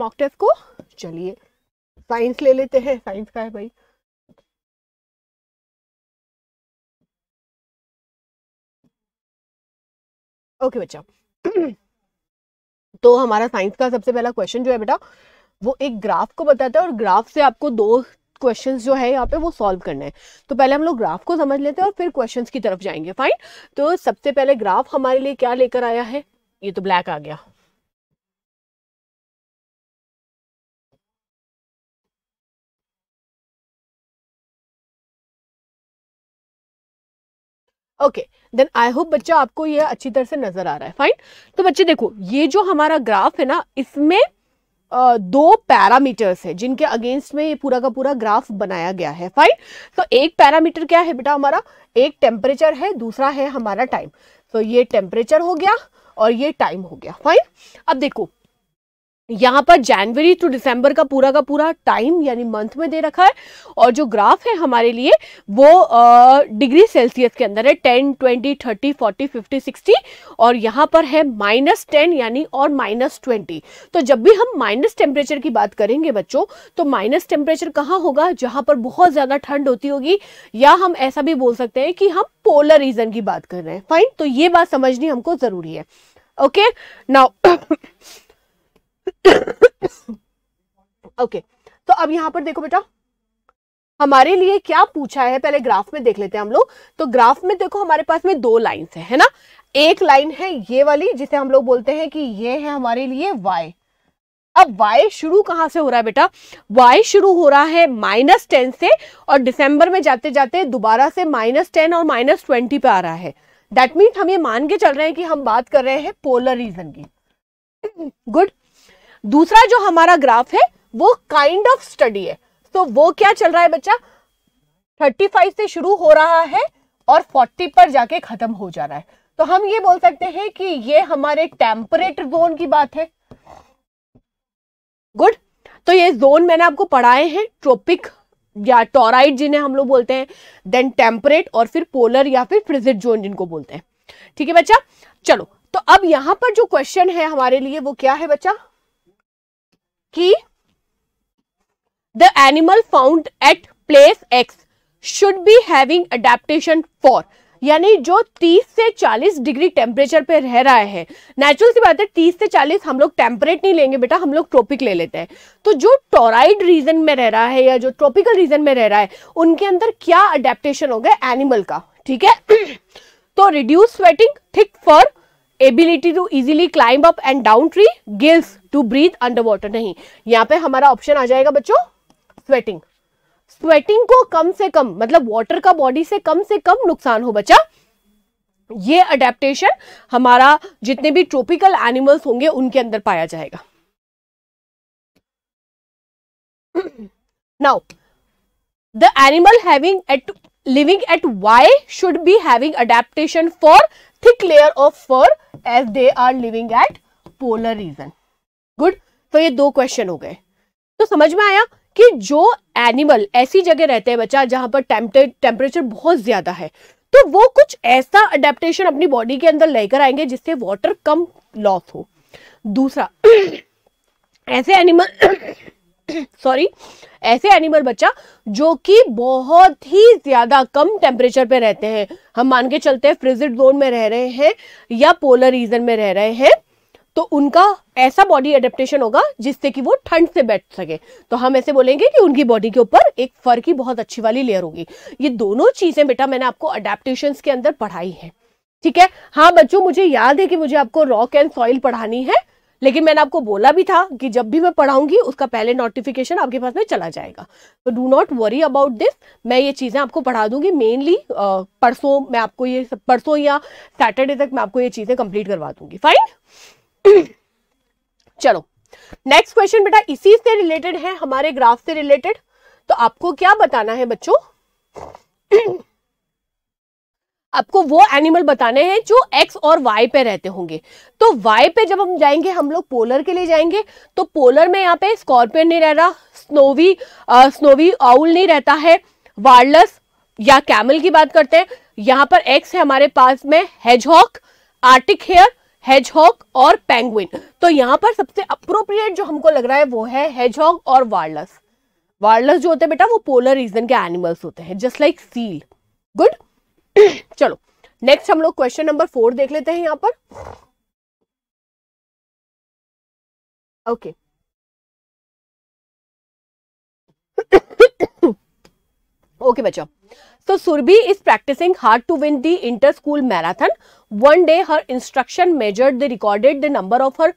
Mock test को चलिए science ले लेते हैं साइंस का है भाई ओके okay, बच्चा तो हमारा साइंस का सबसे पहला क्वेश्चन जो है बेटा वो एक ग्राफ को बताता है और ग्राफ से आपको दो क्वेश्चंस जो है यहाँ पे वो सॉल्व करना है तो पहले हम लोग ग्राफ को समझ लेते हैं और फिर क्वेश्चंस की तरफ जाएंगे फाइन तो सबसे पहले ग्राफ हमारे लिए क्या लेकर आया है ये तो ब्लैक आ गया ओके देन आई होप बच्चा आपको ये अच्छी तरह से नजर आ रहा है फाइन तो बच्चे देखो ये जो हमारा ग्राफ है ना इसमें दो पैरामीटर्स है जिनके अगेंस्ट में ये पूरा का पूरा ग्राफ बनाया गया है फाइन तो एक पैरामीटर क्या है बेटा हमारा एक टेम्परेचर है दूसरा है हमारा टाइम तो ये टेम्परेचर हो गया और ये टाइम हो गया फाइन अब देखो यहाँ पर जनवरी टू दिसंबर का पूरा का पूरा टाइम यानी मंथ में दे रखा है और जो ग्राफ है हमारे लिए वो डिग्री सेल्सियस के अंदर है ten twenty thirty forty fifty sixty और यहाँ पर है माइनस टेन यानी और माइनस ट्वेंटी तो जब भी हम माइनस टेम्परेचर की बात करेंगे बच्चों तो माइनस टेम्परेचर कहाँ होगा जहाँ पर बहुत ज़्यादा ठंड होती होगी या हम ऐसा भी बोल सकते हैं कि हम पोलर रीजन की बात कर रहे हैं फाइन तो ये बात समझनी हमको ज़रूरी है ओके नाउ ओके तो अब यहाँ पर देखो बेटा हमारे लिए क्या पूछा है पहले ग्राफ में देख लेते हैं हम लोग तो ग्राफ में देखो हमारे पास में दो लाइंस है है ना एक लाइन है ये वाली जिसे हम लोग बोलते हैं कि ये है हमारे लिए वाई अब वाई शुरू कहां से हो रहा है बेटा वाई शुरू हो रहा है माइनस टेन से और दिसंबर में जाते जाते दोबारा से माइनस टेन और माइनस ट्वेंटी पे आ रहा है दैट मीन हम ये मान के चल रहे हैं कि हम बात कर रहे हैं पोलर रीजन की गुड दूसरा जो हमारा ग्राफ है वो काइंड ऑफ स्टडी है तो वो क्या चल रहा है बच्चा 35 से शुरू हो रहा है और 40 पर जाके खत्म हो जा रहा है तो हम ये बोल सकते हैं कि ये हमारे टेम्परेट जोन की बात है गुड तो ये जोन मैंने आपको पढ़ाए हैं ट्रोपिक या टोराइड जिन्हें हम लोग बोलते हैं देन टेम्परेट और फिर पोलर या फिर फ्रिजिट जोन जिनको बोलते हैं ठीक है बच्चा चलो तो अब यहां पर जो क्वेश्चन है हमारे लिए वो क्या है बच्चा कि the animal found at place X should be having adaptation for यानी जो 30 से 40 डिग्री टेम्परेचर पे रह रहा है नेचुरल सी बात है 30 से 40 हम लोग टेम्परेट नहीं लेंगे बेटा हम लोग ट्रॉपिक ले लेते हैं तो जो टोराइड रीजन में रह रहा है या जो ट्रॉपिकल रीजन में रह रहा है उनके अंदर क्या अडेप्टेशन हो गया एनिमल का ठीक है तो reduce sweating thick for ability to easily climb up and down tree gills to breathe under water नहीं यहाँ पे हमारा ऑप्शन आ जाएगा बच्चों स्वेटिंग स्वेटिंग को कम से कम मतलब वाटर का बॉडी से कम से कम नुकसान हो बच्चा ये अडेप्टेशन हमारा जितने भी ट्रोपिकल एनिमल्स होंगे उनके अंदर पाया जाएगा now the animal having at living at Y should be having adaptation for thick layer of fur as they are living at polar region. Good तो ये दो क्वेश्चन हो गए तो समझ में आया कि जो एनिमल ऐसी जगह रहते हैं बच्चा जहां पर टेम्परेचर बहुत ज्यादा है तो वो कुछ ऐसा अडेप्टेशन अपनी बॉडी के अंदर लेकर आएंगे जिससे वाटर कम लॉस हो दूसरा ऐसे एनिमल सॉरी ऐसे एनिमल बच्चा जो कि बहुत ही ज़्यादा कम टेम्परेचर पे रहते हैं हम मान के चलते हैं फ्रिजिड जोन में रह रहे हैं या पोलर रीजन में रह रहे हैं तो उनका ऐसा बॉडी एडेप्टेशन होगा जिससे कि वो ठंड से बैठ सके तो हम ऐसे बोलेंगे कि उनकी बॉडी के ऊपर एक फर की बहुत अच्छी वाली लेयर होगी ये दोनों चीज़ें बेटा मैंने आपको अडेप्टेशन के अंदर पढ़ाई है ठीक है हाँ बच्चों मुझे याद है कि मुझे आपको रॉक एंड सॉइल पढ़ानी है लेकिन मैंने आपको बोला भी था कि जब भी मैं पढ़ाऊंगी उसका पहले नोटिफिकेशन आपके पास में चला जाएगा तो do not worry about this मैं ये चीज़ें आपको पढ़ा दूंगी मेनली परसों मैं आपको ये परसों या सैटरडे तक मैं आपको ये चीज़ें कंप्लीट करवा दूंगी फाइन चलो नेक्स्ट क्वेश्चन बेटा इसी से रिलेटेड है हमारे ग्राफ से रिलेटेड तो आपको क्या बताना है बच्चों आपको वो एनिमल बताने हैं जो एक्स और वाई पे रहते होंगे तो वाई पे जब हम जाएंगे हम लोग पोलर के लिए जाएंगे तो पोलर में यहाँ पे स्कॉर्पियन नहीं रह रहा स्नोवी आ, स्नोवी आउल नहीं रहता है वार्लस या कैमल की बात करते हैं यहाँ पर एक्स है हमारे पास में हेजहॉक आर्टिक हेयर हेजहॉक और पेंगुइन तो यहाँ पर सबसे अप्रोप्रिएट जो हमको लग रहा है वो है हेजहॉक और वार्लस वार्लस जो होते हैं बेटा वो पोलर रीजन के एनिमल्स होते हैं जस्ट लाइक सील गुड चलो नेक्स्ट हम लोग क्वेश्चन नंबर फोर देख लेते हैं यहाँ पर ओके ओके बच्चा so Surabhi is practising hard to win the inter school marathon one day her instruction measure the recorded the number of her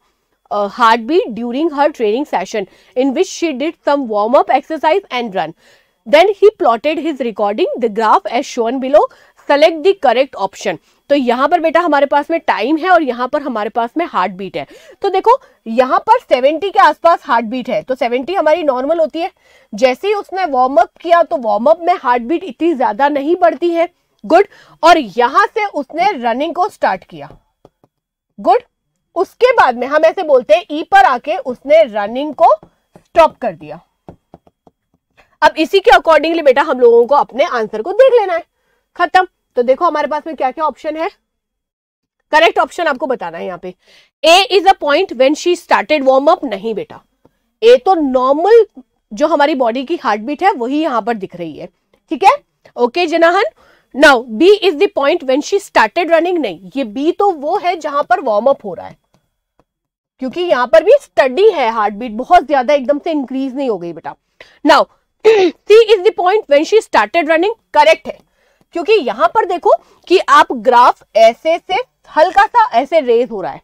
heartbeat during her training session in which she did some warm up exercise and run then he plotted his recording the graph as shown below select the correct option तो यहाँ पर बेटा हमारे पास में time है और यहाँ पर हमारे पास में हार्ट बीट है तो देखो यहाँ पर 70 के आसपास हार्ट बीट है तो 70 हमारी नॉर्मल होती है जैसे ही उसने वार्म अप किया तो वार्म अप में हार्ट बीट इतनी ज्यादा नहीं बढ़ती है गुड और यहां से उसने रनिंग को स्टार्ट किया गुड उसके बाद में हम ऐसे बोलते हैं ई e पर आके उसने रनिंग को स्टॉप कर दिया अब इसी के अकॉर्डिंगली बेटा हम लोगों को अपने आंसर को देख लेना है खत्म तो देखो हमारे पास में क्या क्या ऑप्शन है करेक्ट ऑप्शन आपको बताना है यहाँ पे A is a point when she started warm up नहीं बेटा ए तो नॉर्मल जो हमारी बॉडी की हार्ट बीट है वही यहाँ पर दिख रही है ठीक है okay Janahan now B is the point when she started running नहीं ये बी तो वो है जहां पर वार्म अप हो रहा है क्योंकि यहां पर भी स्टडी है हार्ट बीट बहुत ज्यादा एकदम से इंक्रीज नहीं हो गई बेटा now C is the point when she started running correct है क्योंकि यहां पर देखो कि आप ग्राफ ऐसे से हल्का सा ऐसे रेज हो रहा है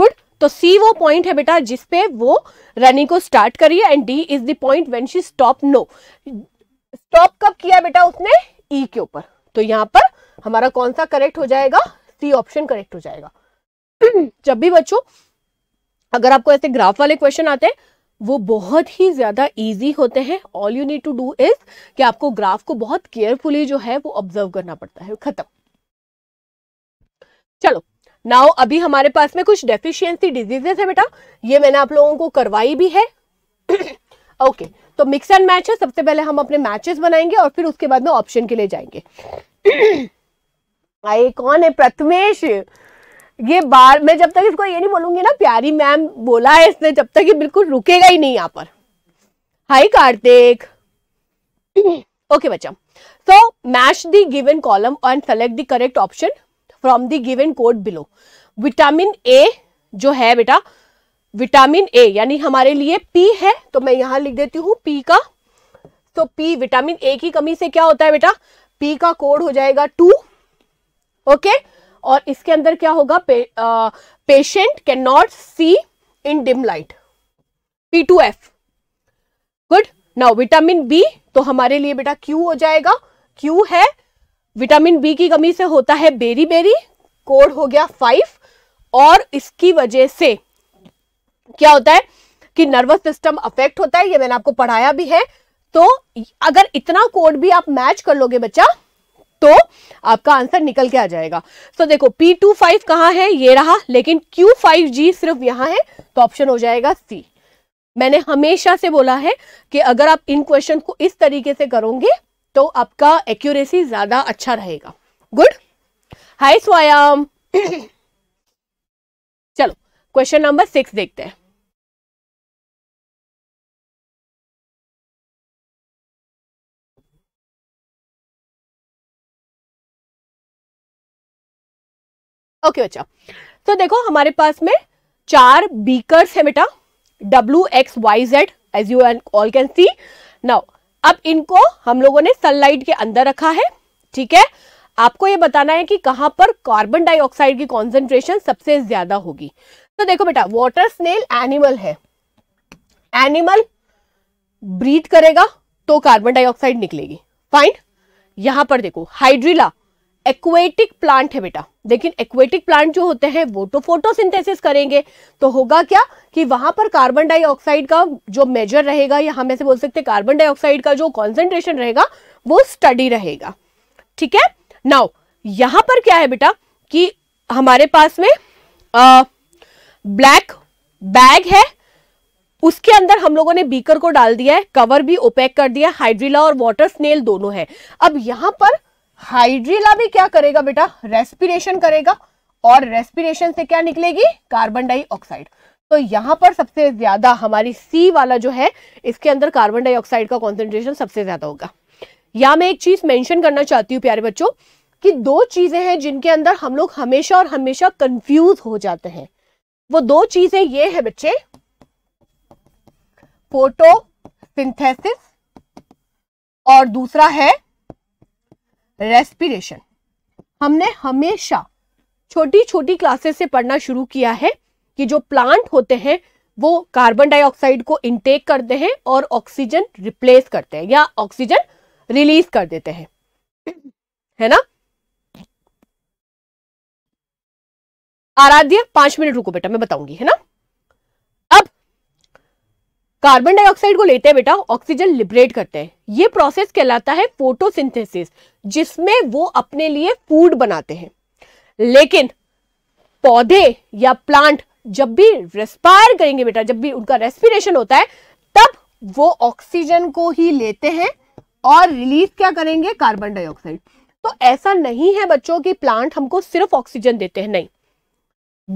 गुड तो सी वो पॉइंट है बेटा जिसपे वो रनिंग को स्टार्ट करी है and D is the point when she stop no stop कब किया बेटा उसने ई e के ऊपर तो यहां पर हमारा कौन सा करेक्ट हो जाएगा सी ऑप्शन करेक्ट हो जाएगा जब भी बच्चों अगर आपको ऐसे ग्राफ वाले क्वेश्चन आते हैं वो बहुत ही ज़्यादा इजी होते हैं all you need to do is कि आपको ग्राफ को बहुत केयरफुली जो है वो ऑब्जर्व करना पड़ता है खत्म चलो नाउ अभी हमारे पास में कुछ डेफिशिएंसी डिजीजेस है बेटा ये मैंने आप लोगों को करवाई भी है ओके okay, तो मिक्स एंड मैच है सबसे पहले हम अपने मैचेस बनाएंगे और फिर उसके बाद में ऑप्शन के लिए जाएंगे आई कौन है प्रथमेश ये बार मैं जब तक इसको ये नहीं बोलूंगी ना प्यारी मैम बोला है इसने जब तक ये बिल्कुल रुकेगा ही नहीं यहाँ पर हाई कार्तिक ओके बच्चा so match the given column and select the correct option from the given code below vitamin A जो है बेटा विटामिन ए यानी हमारे लिए पी है तो मैं यहां लिख देती हूँ पी का तो पी विटामिन ए की कमी से क्या होता है बेटा पी का कोड हो जाएगा टू ओके okay? और इसके अंदर क्या होगा patient can not see in dim light P to F good now vitamin B तो हमारे लिए बेटा क्यू हो जाएगा क्यू है विटामिन बी की कमी से होता है बेरी बेरी कोड हो गया फाइव और इसकी वजह से क्या होता है कि नर्वस सिस्टम अफेक्ट होता है ये मैंने आपको पढ़ाया भी है तो अगर इतना कोड भी आप मैच कर लोगे बच्चा तो आपका आंसर निकल के आ जाएगा सो so, देखो पी टू फाइव कहां है ये रहा लेकिन क्यू फाइव जी सिर्फ यहां है तो ऑप्शन हो जाएगा सी मैंने हमेशा से बोला है कि अगर आप इन क्वेश्चन को इस तरीके से करोगे तो आपका एक्यूरेसी ज्यादा अच्छा रहेगा गुड हाय स्वायाम चलो क्वेश्चन नंबर सिक्स देखते हैं ओके बच्चा तो देखो हमारे पास में चार बीकर्स है बेटा W X Y Z as you and all can see now अब इनको हम लोगों ने सनलाइट के अंदर रखा है ठीक है आपको ये बताना है कि कहां पर कार्बन डाइऑक्साइड की कॉन्सेंट्रेशन सबसे ज्यादा होगी तो देखो बेटा वॉटर स्नेल एनिमल है एनिमल ब्रीथ करेगा तो कार्बन डाइऑक्साइड निकलेगी फाइन यहां पर देखो हाइड्रिला एक्वेटिक प्लांट है बेटा लेकिन एक्वेटिक प्लांट जो होते हैं वो तो फोटोसिंथेसिस करेंगे तो होगा क्या कि वहां पर कार्बन डाइऑक्साइड का जो मेजर रहेगा या हम ऐसे बोल सकते हैं कार्बन डाइऑक्साइड का जो कॉन्सेंट्रेशन रहेगा वो स्टडी रहेगा ठीक है नाउ यहां पर क्या है बेटा कि हमारे पास में ब्लैक बैग है उसके अंदर हम लोगों ने बीकर को डाल दिया है कवर भी ओपेक कर दिया हाइड्रिला और वाटर स्नेल दोनों है अब यहां पर हाइड्रीला भी क्या करेगा बेटा रेस्पिरेशन करेगा और रेस्पिरेशन से क्या निकलेगी कार्बन डाइऑक्साइड तो यहां पर सबसे ज्यादा हमारी सी वाला जो है इसके अंदर कार्बन डाइऑक्साइड का कॉन्सेंट्रेशन सबसे ज्यादा होगा या मैं एक चीज मेंशन करना चाहती हूँ प्यारे बच्चों कि दो चीजें हैं जिनके अंदर हम लोग हमेशा और हमेशा कंफ्यूज हो जाते हैं वो दो चीजें ये है बच्चे फोटो सिंथेसिस और दूसरा है रेस्पिरेशन हमने हमेशा छोटी छोटी क्लासेस से पढ़ना शुरू किया है कि जो प्लांट होते हैं वो कार्बन डाइऑक्साइड को इनटेक करते हैं और ऑक्सीजन रिप्लेस करते हैं या ऑक्सीजन रिलीज कर देते हैं है ना आराध्य पांच मिनट रुको बेटा मैं बताऊंगी है ना कार्बन डाइऑक्साइड को लेते हैं बेटा ऑक्सीजन लिबरेट करते हैं ये प्रोसेस कहलाता है फोटोसिंथेसिस जिसमें वो अपने लिए फूड बनाते हैं लेकिन पौधे या प्लांट जब भी रेस्पायर करेंगे बेटा जब भी उनका रेस्पिरेशन होता है तब वो ऑक्सीजन को ही लेते हैं और रिलीज क्या करेंगे कार्बन डाइऑक्साइड तो ऐसा नहीं है बच्चों की प्लांट हमको सिर्फ ऑक्सीजन देते हैं नहीं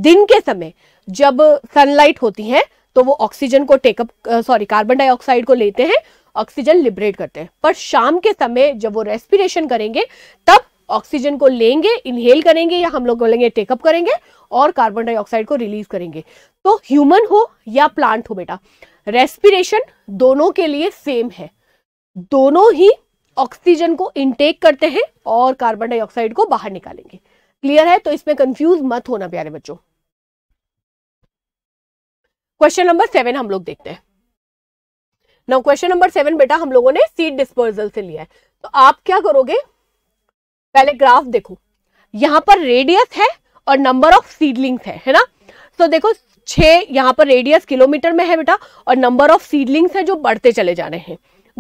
दिन के समय जब सनलाइट होती है तो वो ऑक्सीजन को टेकअप सॉरी कार्बन डाइऑक्साइड को लेते हैं ऑक्सीजन लिबरेट करते हैं पर शाम के समय जब वो रेस्पिरेशन करेंगे तब ऑक्सीजन को लेंगे इनहेल करेंगे या हम लोग बोलेंगे टेकअप करेंगे और कार्बन डाइऑक्साइड को रिलीज करेंगे तो ह्यूमन हो या प्लांट हो बेटा रेस्पिरेशन दोनों के लिए सेम है दोनों ही ऑक्सीजन को इनटेक करते हैं और कार्बन डाइऑक्साइड को बाहर निकालेंगे क्लियर है तो इसमें कंफ्यूज मत होना प्यारे बच्चों क्वेश्चन नंबर सेवन हम लोग देखते हैं नाउ क्वेश्चन नंबर सेवन बेटा हम लोगों ने सीड डिस्पर्जल से लिया है तो आप क्या करोगे पहले ग्राफ देखो यहां पर रेडियस है और नंबर ऑफ सीडलिंग्स है है ना तो देखो छह यहां पर रेडियस किलोमीटर में है बेटा और नंबर ऑफ सीडलिंग्स है जो बढ़ते चले जा रहे हैं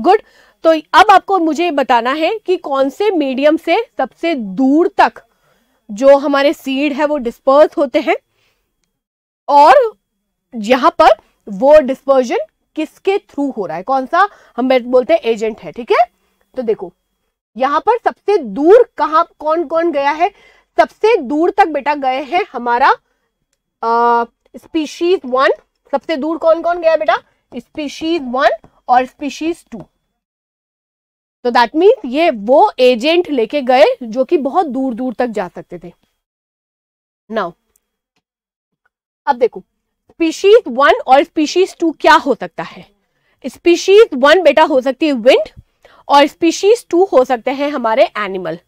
गुड तो अब आपको मुझे बताना है कि कौन से मीडियम से सबसे दूर तक जो हमारे सीड है वो डिस्पर्स होते हैं और यहां पर वो डिस्पर्जन किसके थ्रू हो रहा है कौन सा हम बोलते हैं एजेंट है ठीक है तो देखो यहां पर सबसे दूर कहा कौन कौन गया है सबसे दूर तक बेटा गए हैं हमारा स्पीशीज वन सबसे दूर कौन कौन गया बेटा स्पीशीज वन और स्पीशीज टू तो दैट मीन्स ये वो एजेंट लेके गए जो कि बहुत दूर दूर तक जा सकते थे नाउ अब देखो स्पीशीज वन और स्पीशीज टू क्या हो सकता है स्पीशीज वन बेटा हो सकती है विंड और स्पीशीज टू हो सकते हैं हमारे एनिमल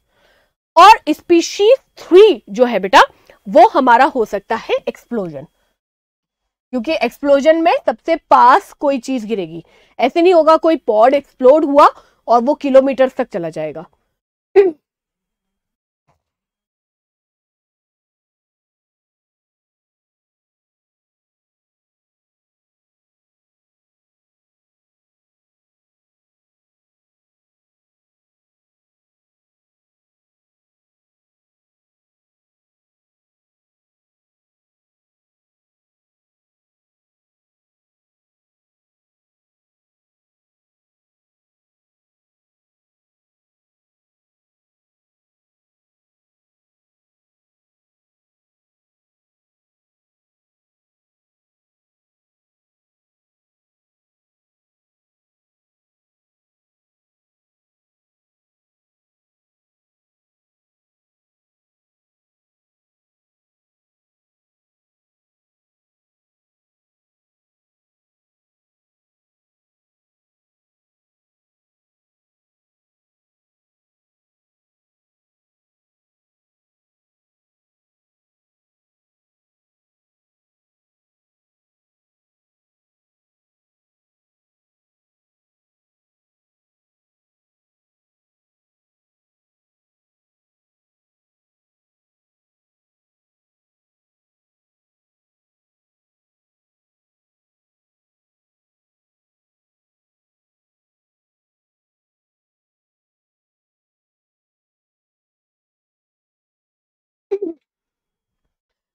और स्पीशीज थ्री जो है बेटा वो हमारा हो सकता है एक्सप्लोजन क्योंकि एक्सप्लोजन में सबसे पास कोई चीज गिरेगी ऐसे नहीं होगा कोई पॉड एक्सप्लोड हुआ और वो किलोमीटर तक चला जाएगा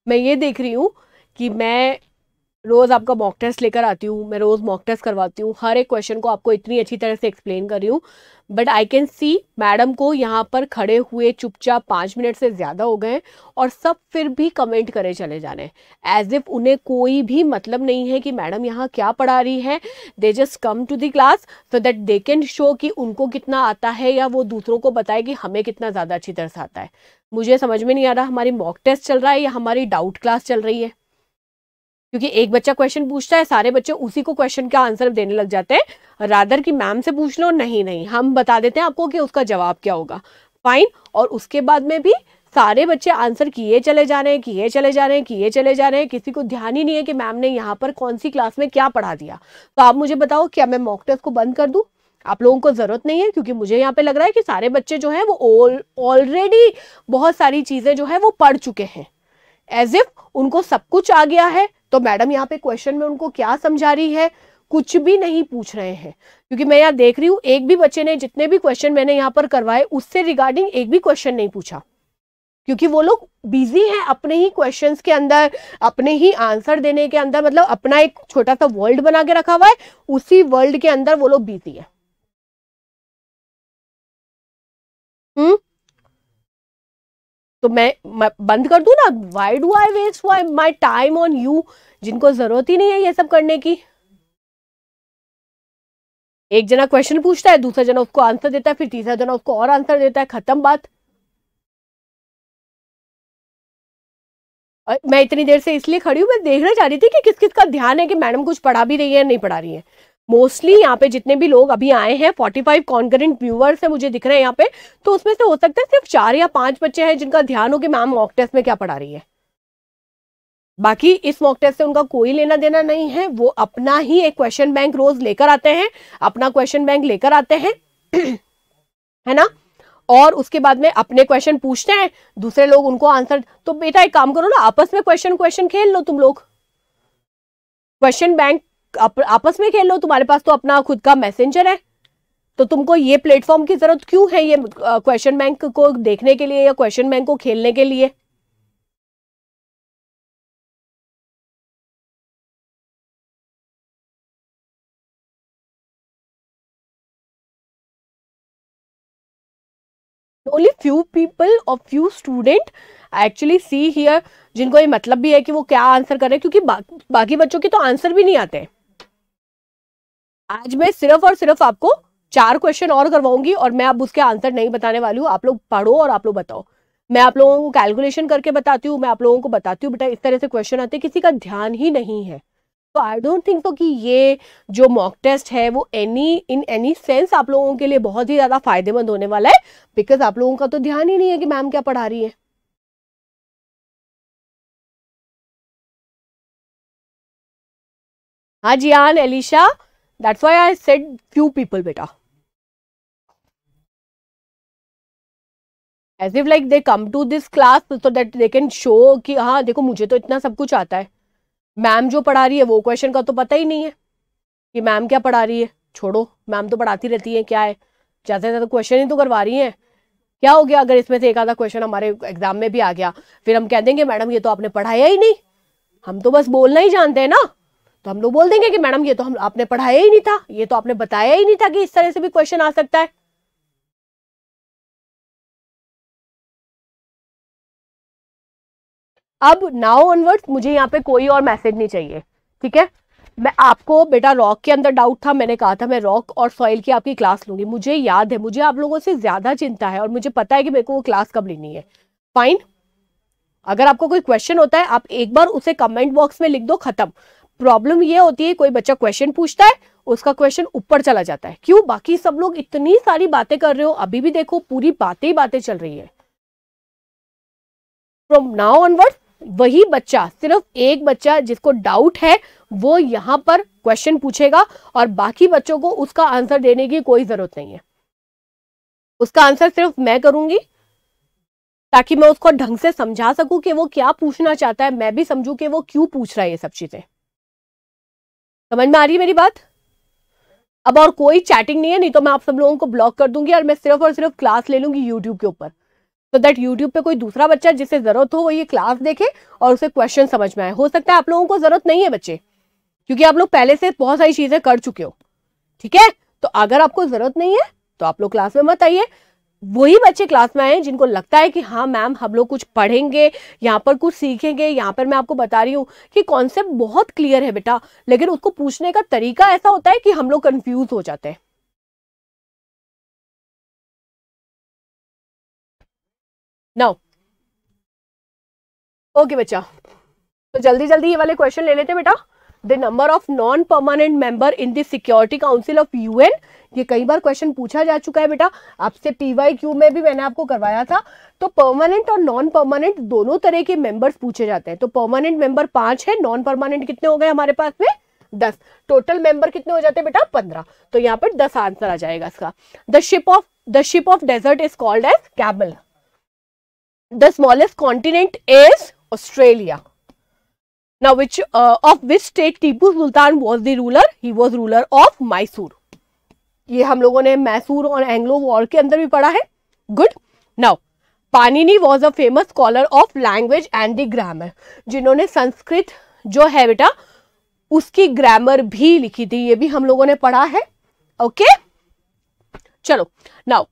मैं ये देख रही हूँ कि मैं रोज़ आपका मॉक टेस्ट लेकर आती हूँ मैं रोज़ मॉक टेस्ट करवाती हूँ हर एक क्वेश्चन को आपको इतनी अच्छी तरह से एक्सप्लेन कर रही हूँ but I can see madam को यहाँ पर खड़े हुए चुपचाप पाँच मिनट से ज़्यादा हो गए और सब फिर भी कमेंट करे चले जाने एज इफ उन्हें कोई भी मतलब नहीं है कि मैडम यहाँ क्या पढ़ा रही है they just come to the class so that they can show कि उनको कितना आता है या वो दूसरों को बताए कि हमें कितना ज़्यादा अच्छी तरह से आता है मुझे समझ में नहीं आ रहा हमारी मॉक टेस्ट चल रहा है या हमारी डाउट क्लास चल रही है क्योंकि एक बच्चा क्वेश्चन पूछता है सारे बच्चे उसी को क्वेश्चन का आंसर देने लग जाते हैं राधर की मैम से पूछ लो नहीं नहीं हम बता देते हैं आपको कि उसका जवाब क्या होगा फाइन और उसके बाद में भी सारे बच्चे आंसर किए चले जा रहे हैं किए चले जा रहे हैं किए चले जा रहे हैं किसी को ध्यान ही नहीं है कि मैम ने यहाँ पर कौन सी क्लास में क्या पढ़ा दिया तो आप मुझे बताओ क्या मैं मॉक टेस्ट को बंद कर दूँ आप लोगों को ज़रूरत नहीं है क्योंकि मुझे यहाँ पे लग रहा है कि सारे बच्चे जो हैं वो ऑलरेडी बहुत सारी चीज़ें जो है वो पढ़ चुके हैं एज इफ उनको सब कुछ आ गया है तो मैडम यहाँ पे क्वेश्चन में उनको क्या समझा रही है कुछ भी नहीं पूछ रहे हैं क्योंकि मैं यहाँ देख रही हूँ एक भी बच्चे ने जितने भी क्वेश्चन मैंने यहाँ पर करवाए उससे रिगार्डिंग एक भी क्वेश्चन नहीं पूछा क्योंकि वो लोग बिजी हैं अपने ही क्वेश्चंस के अंदर अपने ही आंसर देने के अंदर मतलब अपना एक छोटा सा वर्ल्ड बना के रखा हुआ है उसी वर्ल्ड के अंदर वो लोग बिजी है हम्म तो मैं, मैं बंद कर दू ना why do I waste why my time on you जिनको ज़रूरत ही नहीं है ये सब करने की एक जना क्वेश्चन पूछता है दूसरा जना उसको आंसर देता है फिर तीसरा जना उसको और आंसर देता है खत्म बात और मैं इतनी देर से इसलिए खड़ी हूं मैं देखना चाह रही थी कि किस किस का ध्यान है कि मैडम कुछ पढ़ा भी रही है नहीं पढ़ा रही है मोस्टली यहाँ पे जितने भी लोग अभी आए हैं 45 फाइव कॉन्करेंट व्यूअर्स है मुझे दिख रहे हैं यहाँ पे तो उसमें से हो सकता है सिर्फ चार या पांच बच्चे हैं जिनका ध्यान हो कि मैम मॉक टेस्ट में क्या पढ़ा रही है बाकी इस मॉक टेस्ट से उनका कोई लेना देना नहीं है वो अपना ही एक क्वेश्चन बैंक रोज लेकर आते हैं अपना क्वेश्चन बैंक लेकर आते हैं है ना और उसके बाद में अपने क्वेश्चन पूछते हैं दूसरे लोग उनको आंसर तो बेटा एक काम करो ना आपस में क्वेश्चन क्वेश्चन खेल लो तुम लोग क्वेश्चन बैंक आप, आपस में खेल लो तुम्हारे पास तो अपना खुद का मैसेंजर है तो तुमको ये प्लेटफॉर्म की जरूरत क्यों है ये क्वेश्चन बैंक को देखने के लिए या क्वेश्चन बैंक को खेलने के लिए ओनली फ्यू पीपल और few student actually see here जिनको ये मतलब भी है कि वो क्या आंसर कर रहे हैं क्योंकि बा, बाकी बच्चों के तो आंसर भी नहीं आते हैं आज मैं सिर्फ और सिर्फ आपको चार क्वेश्चन और करवाऊंगी और मैं आप उसके आंसर नहीं बताने वाली हूँ आप लोग पढ़ो और आप लोग बताओ मैं आप लोगों को कैलकुलेशन करके बताती हूँ मैं आप लोगों को बताती हूँ बेटा इस तरह से क्वेश्चन आते हैं किसी का ध्यान ही नहीं है तो आई डोंट थिंक तो कि ये जो मॉक टेस्ट है वो एनी इन एनी सेंस आप लोगों के लिए बहुत ही ज़्यादा फायदेमंद होने वाला है बिकॉज आप लोगों का तो ध्यान ही नहीं है कि मैम क्या पढ़ा रही है हाँ जियान हाँ, Alisha that's why i said few people beta as if like they come to this class so that they can show कि हाँ देखो मुझे तो इतना सब कुछ आता है मैम जो पढ़ा रही है वो क्वेश्चन का तो पता ही नहीं है कि मैम क्या पढ़ा रही है छोड़ो मैम तो पढ़ाती रहती है क्या है ज़्यादा से ज़्यादा क्वेश्चन ही तो करवा रही हैं क्या हो गया अगर इसमें से एक आधा क्वेश्चन हमारे एग्जाम में भी आ गया फिर हम कह देंगे मैडम ये तो आपने पढ़ाया ही नहीं हम तो बस बोलना ही जानते हैं ना तो हम लोग बोल देंगे कि मैडम ये तो हम आपने पढ़ाया ही नहीं था ये तो आपने बताया ही नहीं था कि इस तरह से भी क्वेश्चन आ सकता है अब नाउ ऑनवर्ड्स मुझे यहाँ पे कोई और मैसेज नहीं चाहिए ठीक है मैं आपको बेटा रॉक के अंदर डाउट था मैंने कहा था मैं रॉक और सॉइल की आपकी क्लास लूंगी मुझे याद है मुझे आप लोगों से ज्यादा चिंता है और मुझे पता है कि मेरे को वो क्लास कब लेनी है फाइन अगर आपको कोई क्वेश्चन होता है आप एक बार उसे कमेंट बॉक्स में लिख दो खत्म प्रॉब्लम ये होती है कोई बच्चा क्वेश्चन पूछता है उसका क्वेश्चन ऊपर चला जाता है क्यों बाकी सब लोग इतनी सारी बातें कर रहे हो अभी भी देखो पूरी बातें ही बातें चल रही है फ्रॉम नाउ ऑनवर्ड वही बच्चा सिर्फ एक बच्चा जिसको डाउट है वो यहां पर क्वेश्चन पूछेगा और बाकी बच्चों को उसका आंसर देने की कोई जरूरत नहीं है उसका आंसर सिर्फ मैं करूंगी ताकि मैं उसको ढंग से समझा सकूं कि वो क्या पूछना चाहता है मैं भी समझूं कि वो क्यों पूछ रहा है ये सब चीजें समझ में आ रही है मेरी बात अब और कोई चैटिंग नहीं है नहीं तो मैं आप सब लोगों को ब्लॉक कर दूंगी और मैं सिर्फ और सिर्फ क्लास ले लूंगी यूट्यूब के ऊपर सो दैट यूट्यूब पे कोई दूसरा बच्चा जिसे जरूरत हो वो ये क्लास देखे और उसे क्वेश्चन समझ में आए हो सकता है आप लोगों को जरूरत नहीं है बच्चे क्योंकि आप लोग पहले से बहुत सारी चीजें कर चुके हो ठीक है तो अगर आपको जरूरत नहीं है तो आप लोग क्लास में मत आइए वही बच्चे क्लास में आए जिनको लगता है कि हाँ मैम हम लोग कुछ पढ़ेंगे यहाँ पर कुछ सीखेंगे यहाँ पर मैं आपको बता रही हूँ कि कॉन्सेप्ट बहुत क्लियर है बेटा लेकिन उसको पूछने का तरीका ऐसा होता है कि हम लोग कन्फ्यूज हो जाते हैं नौ ओके बच्चा तो जल्दी जल्दी ये वाले क्वेश्चन ले लेते बेटा the number of non permanent member in the security council of UN ये कई बार क्वेश्चन पूछा जा चुका है बेटा आपसे पीवाई क्यू में भी मैंने आपको करवाया था तो परमानेंट और नॉन परमानेंट दोनों तरह के मेंबर्स पूछे जाते हैं तो परमानेंट मेंबर पांच है नॉन परमानेंट कितने हो गए हमारे पास में दस टोटल मेंबर कितने हो जाते हैं बेटा पंद्रह तो यहाँ पर दस आंसर आ जाएगा इसका the ship of the ship of desert is called as camel the smallest continent is Australia Now, which uh, of which state Tipu Sultan was the ruler? He was ruler of Mysore. ये हम लोगों ने मैसूर और Anglo war के अंदर भी पढ़ा है good now Panini was a famous scholar of language and the grammar जिन्होंने संस्कृत जो है बेटा उसकी ग्रामर भी लिखी थी ये भी हम लोगों ने पढ़ा है ओके okay? चलो now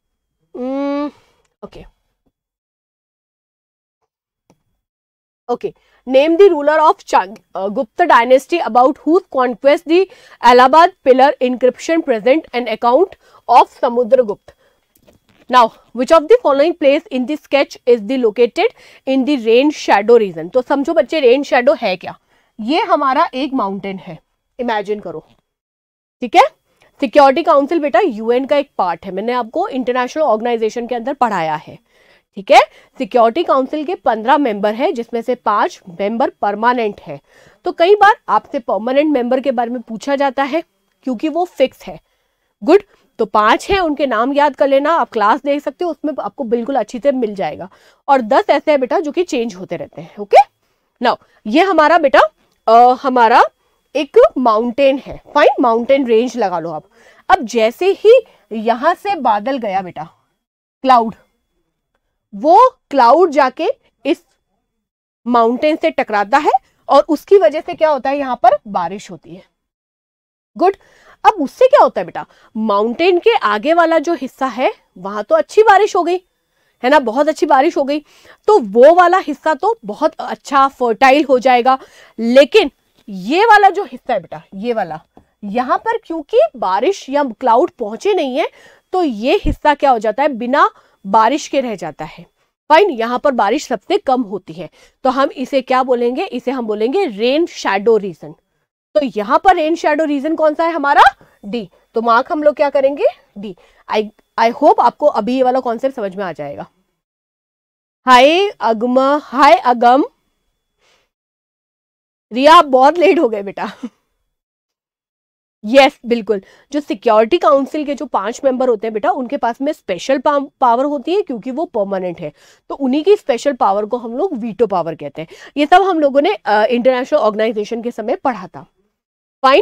okay okay name the ruler of चंग Gupta dynasty about whose conquest the Allahabad pillar inscription present and account of Samudra Gupta now which of the following place in the sketch is the located in the rain shadow region तो समझो बच्चे rain shadow है क्या ये हमारा एक mountain है imagine करो ठीक है सिक्योरिटी काउंसिल बेटा यूएन का एक पार्ट है मैंने आपको इंटरनेशनल ऑर्गेनाइजेशन के अंदर पढ़ाया है ठीक है सिक्योरिटी काउंसिल के पंद्रह मेंबर हैं जिसमें से पांच मेंबर परमानेंट है तो कई बार आपसे परमानेंट मेंबर के बारे में पूछा जाता है क्योंकि वो फिक्स है गुड तो पांच हैं उनके नाम याद कर लेना आप क्लास देख सकते हो उसमें आपको बिल्कुल अच्छी से मिल जाएगा और दस ऐसे है बेटा जो कि चेंज होते रहते हैं ओके नाउ ये हमारा बेटा आ, हमारा एक माउंटेन है फाइन माउंटेन रेंज लगा लो आप अब जैसे ही यहां से बादल गया बेटा क्लाउड वो क्लाउड जाके इस माउंटेन से टकराता है और उसकी वजह से क्या होता है यहां पर बारिश होती है गुड अब उससे क्या होता है बेटा माउंटेन के आगे वाला जो हिस्सा है वहां तो अच्छी बारिश हो गई है ना बहुत अच्छी बारिश हो गई तो वो वाला हिस्सा तो बहुत अच्छा फर्टाइल हो जाएगा लेकिन ये वाला जो हिस्सा है बेटा ये वाला यहाँ पर क्योंकि बारिश या क्लाउड पहुंचे नहीं है तो ये हिस्सा क्या हो जाता है बिना बारिश के रह जाता है फाइन यहाँ पर बारिश सबसे कम होती है तो हम इसे क्या बोलेंगे इसे हम बोलेंगे रेन शेडो रीजन तो यहाँ पर रेन शेडो रीजन कौन सा है हमारा डी तो मार्क हम लोग क्या करेंगे डी आई आई होप आपको अभी ये वाला कॉन्सेप्ट समझ में आ जाएगा हाय अगम हाय अगम रिया बहुत लेट हो गए बेटा यस yes, बिल्कुल जो सिक्योरिटी काउंसिल के जो पांच मेंबर होते हैं बेटा उनके पास में स्पेशल पावर होती है क्योंकि वो परमानेंट है तो उन्हीं की स्पेशल पावर को हम लोग वीटो पावर कहते हैं ये सब हम लोगों ने इंटरनेशनल ऑर्गेनाइजेशन के समय पढ़ा था फाइन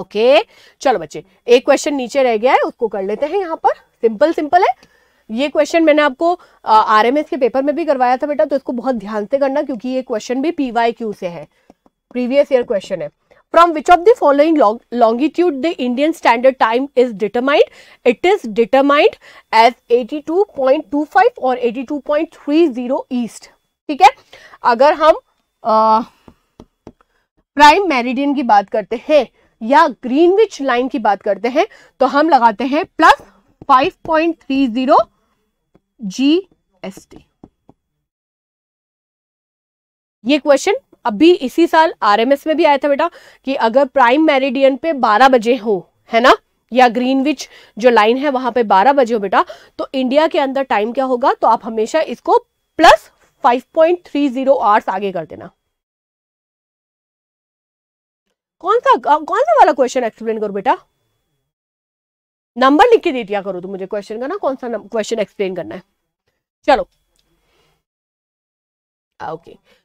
ओके okay. चलो बच्चे एक क्वेश्चन नीचे रह गया है उसको कर लेते हैं यहाँ पर सिंपल सिंपल है ये क्वेश्चन मैंने आपको आर एम एस के पेपर में भी करवाया था बेटा तो इसको बहुत ध्यान से करना क्योंकि ये क्वेश्चन भी पीवाई क्यू से है प्रीवियस ईयर क्वेश्चन है from which of the following long longitude the Indian standard time is determined? It is determined as 82.25 or 82.30 east ठीक है अगर हम आ, प्राइम मेरिडियन की बात करते हैं या ग्रीनविच लाइन की बात करते हैं तो हम लगाते हैं प्लस 5.30 जीएसटी ये क्वेश्चन अभी इसी साल आरएमएस में भी आया था बेटा कि अगर प्राइम मेरिडियन पे 12 बजे हो है ना या ग्रीनविच जो लाइन है वहां पे 12 बजे हो बेटा तो इंडिया के अंदर टाइम क्या होगा तो आप हमेशा इसको प्लस 5.30 आवर्स आगे कर देना कौन सा कौन सा वाला क्वेश्चन एक्सप्लेन करो बेटा नंबर लिख के दे दिया करो तो मुझे क्वेश्चन का ना कौन सा क्वेश्चन एक्सप्लेन करना है चलो ओके okay.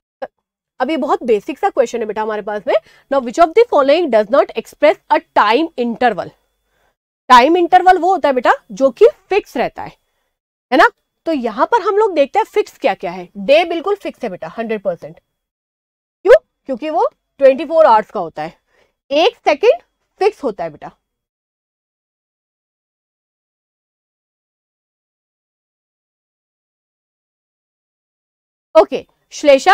अब ये बहुत बेसिक सा क्वेश्चन है बेटा हमारे पास में now which of the following does not express a time interval time interval वो होता है बेटा जो कि फिक्स रहता है है ना तो यहां पर हम लोग देखते हैं फिक्स क्या क्या है डे बिल्कुल फिक्स है बेटा हंड्रेड परसेंट क्यों क्योंकि वो ट्वेंटी फोर आवर्स का होता है एक सेकेंड फिक्स होता है बेटा okay okay, Shlesha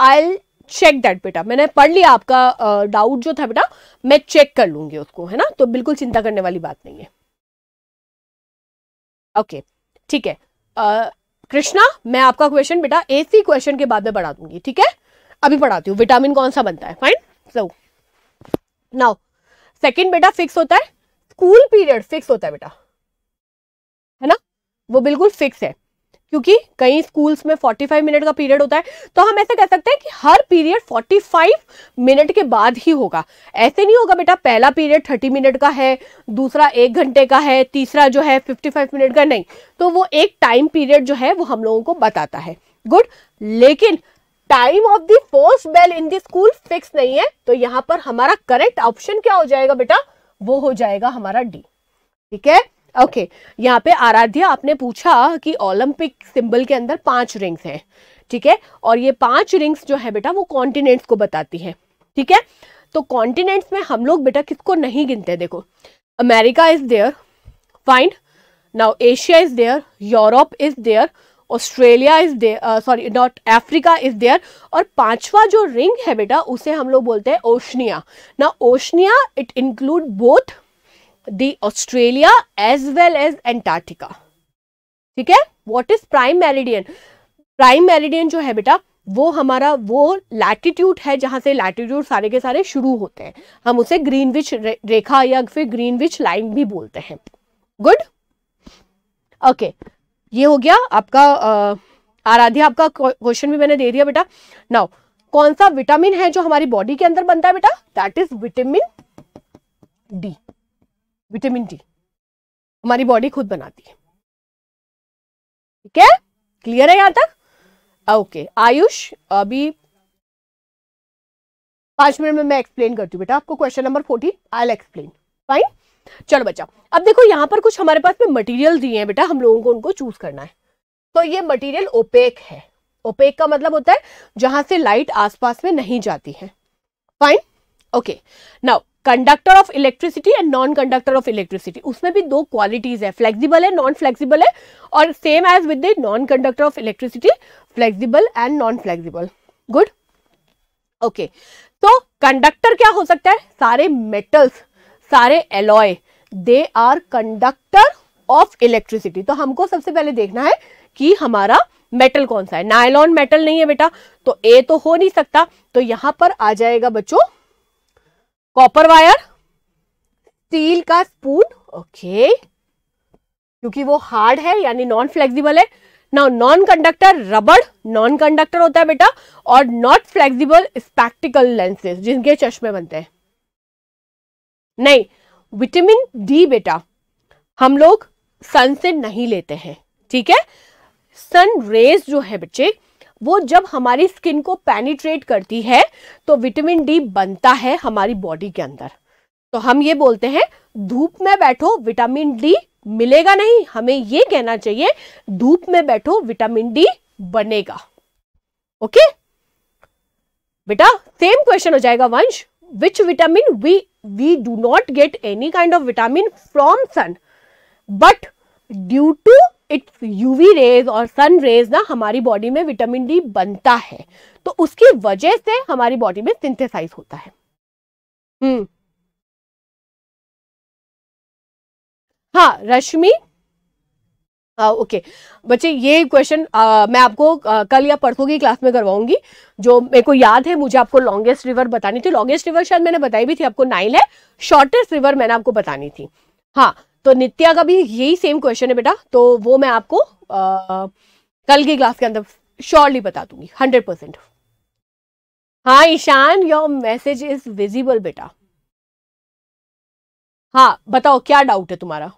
I check that बेटा मैंने पढ़ लिया आपका डाउट uh, जो था बेटा मैं चेक कर लूंगी उसको है ना तो बिल्कुल चिंता करने वाली बात नहीं है ओके ठीक है कृष्णा मैं आपका क्वेश्चन बेटा एसी क्वेश्चन के बाद में पढ़ा दूंगी ठीक है अभी पढ़ाती हूँ विटामिन कौन सा बनता है फाइन सो नाउ सेकंड बेटा फिक्स होता है स्कूल पीरियड फिक्स होता है बेटा है ना वो बिल्कुल फिक्स है क्योंकि कई स्कूल्स में 45 मिनट का पीरियड होता है तो हम ऐसा कह सकते हैं कि हर पीरियड 45 मिनट के बाद ही होगा ऐसे नहीं होगा बेटा पहला पीरियड 30 मिनट का है दूसरा एक घंटे का है तीसरा जो है 55 मिनट का नहीं तो वो एक टाइम पीरियड जो है वो हम लोगों को बताता है गुड लेकिन time of the first bell in the school fix नहीं है तो यहां पर हमारा करेक्ट ऑप्शन क्या हो जाएगा बेटा वो हो जाएगा हमारा डी ठीक है ओके okay, यहाँ पे आराध्या आपने पूछा कि ओलंपिक सिंबल के अंदर पांच रिंग्स हैं ठीक है और ये पांच रिंग्स जो है बेटा वो कॉन्टिनेंट्स को बताती है ठीक है तो कॉन्टिनेंट्स में हम लोग बेटा किसको नहीं गिनते देखो America is there fine now Asia is there Europe is there Australia is there sorry not Africa is there और पांचवा जो रिंग है बेटा उसे हम लोग बोलते हैं ओशनिया ना Oceania it include both the Australia as well as Antarctica. ठीक है what is prime meridian prime meridian जो है बेटा वो हमारा वो लैटिट्यूड है जहां से लैटिट्यूड सारे के सारे शुरू होते हैं हम उसे ग्रीनविच रे, रेखा या फिर ग्रीनविच लाइन भी बोलते हैं गुड ओके okay, ये हो गया आपका आराध्या आपका क्वेश्चन भी मैंने दे दिया बेटा नाउ कौन सा विटामिन है जो हमारी बॉडी के अंदर बनता है बेटा that is vitamin D vitamin D हमारी बॉडी खुद बनाती है ठीक है क्लियर है यहां तक ओके ah, आयुष अभी पांच मिनट में मैं एक्सप्लेन करती हूँ बेटा आपको question number forty I explain fine चलो बच्चा अब देखो यहाँ पर कुछ हमारे पास में मटेरियल दिए हैं बेटा हम लोगों को उनको चूज करना है तो ये मटेरियल ओपेक है ओपेक का मतलब होता है जहां से लाइट आसपास में नहीं जाती है fine okay now conductor of electricity and non conductor of electricity उसमें भी दो क्वालिटीज है फ्लेक्सिबल है नॉन फ्लेक्सिबल है और same as with the non conductor of electricity flexible and non flexible good okay तो कंडक्टर क्या हो सकता है सारे मेटल्स सारे alloy they are conductor of electricity तो हमको सबसे पहले देखना है कि हमारा मेटल कौन सा है नायलॉन मेटल नहीं है बेटा तो ए तो हो नहीं सकता तो यहां पर आ जाएगा बच्चों कॉपर वायर स्टील का स्पून ओके क्योंकि वो हार्ड है यानी नॉन फ्लेक्सिबल है नाउ नॉन कंडक्टर रबड़ नॉन कंडक्टर होता है बेटा और नॉट फ्लेक्सिबल स्पेक्टिकल लेंसेज जिनके चश्मे बनते हैं नहीं विटामिन डी बेटा हम लोग सन से नहीं लेते हैं ठीक है सन रेज जो है बच्चे वो जब हमारी स्किन को पेनिट्रेट करती है तो विटामिन डी बनता है हमारी बॉडी के अंदर तो हम ये बोलते हैं धूप में बैठो विटामिन डी मिलेगा नहीं हमें ये कहना चाहिए धूप में बैठो विटामिन डी बनेगा ओके बेटा सेम क्वेश्चन हो जाएगा वंश which vitamin we we do not get any kind of vitamin from sun but due to its UV rays और सन रेज ना हमारी बॉडी में विटामिन डी बनता है तो उसकी वजह से हमारी बॉडी में सिंथेसाइज होता है हम्म हाँ रश्मि ओके हाँ, बच्चे ये क्वेश्चन मैं आपको आ, कल या परसों की क्लास में करवाऊंगी जो मेरे को याद है मुझे आपको लॉन्गेस्ट रिवर बतानी थी लॉन्गेस्ट रिवर शायद मैंने बताई भी थी आपको नाइल है शॉर्टेस्ट रिवर मैंने आपको बतानी थी हाँ तो नित्या का भी यही सेम क्वेश्चन है बेटा तो वो मैं आपको आ, कल की क्लास के अंदर श्योरली बता दूंगी हंड्रेड परसेंट हाँ Ishan your message is visible बेटा हाँ बताओ क्या डाउट है तुम्हारा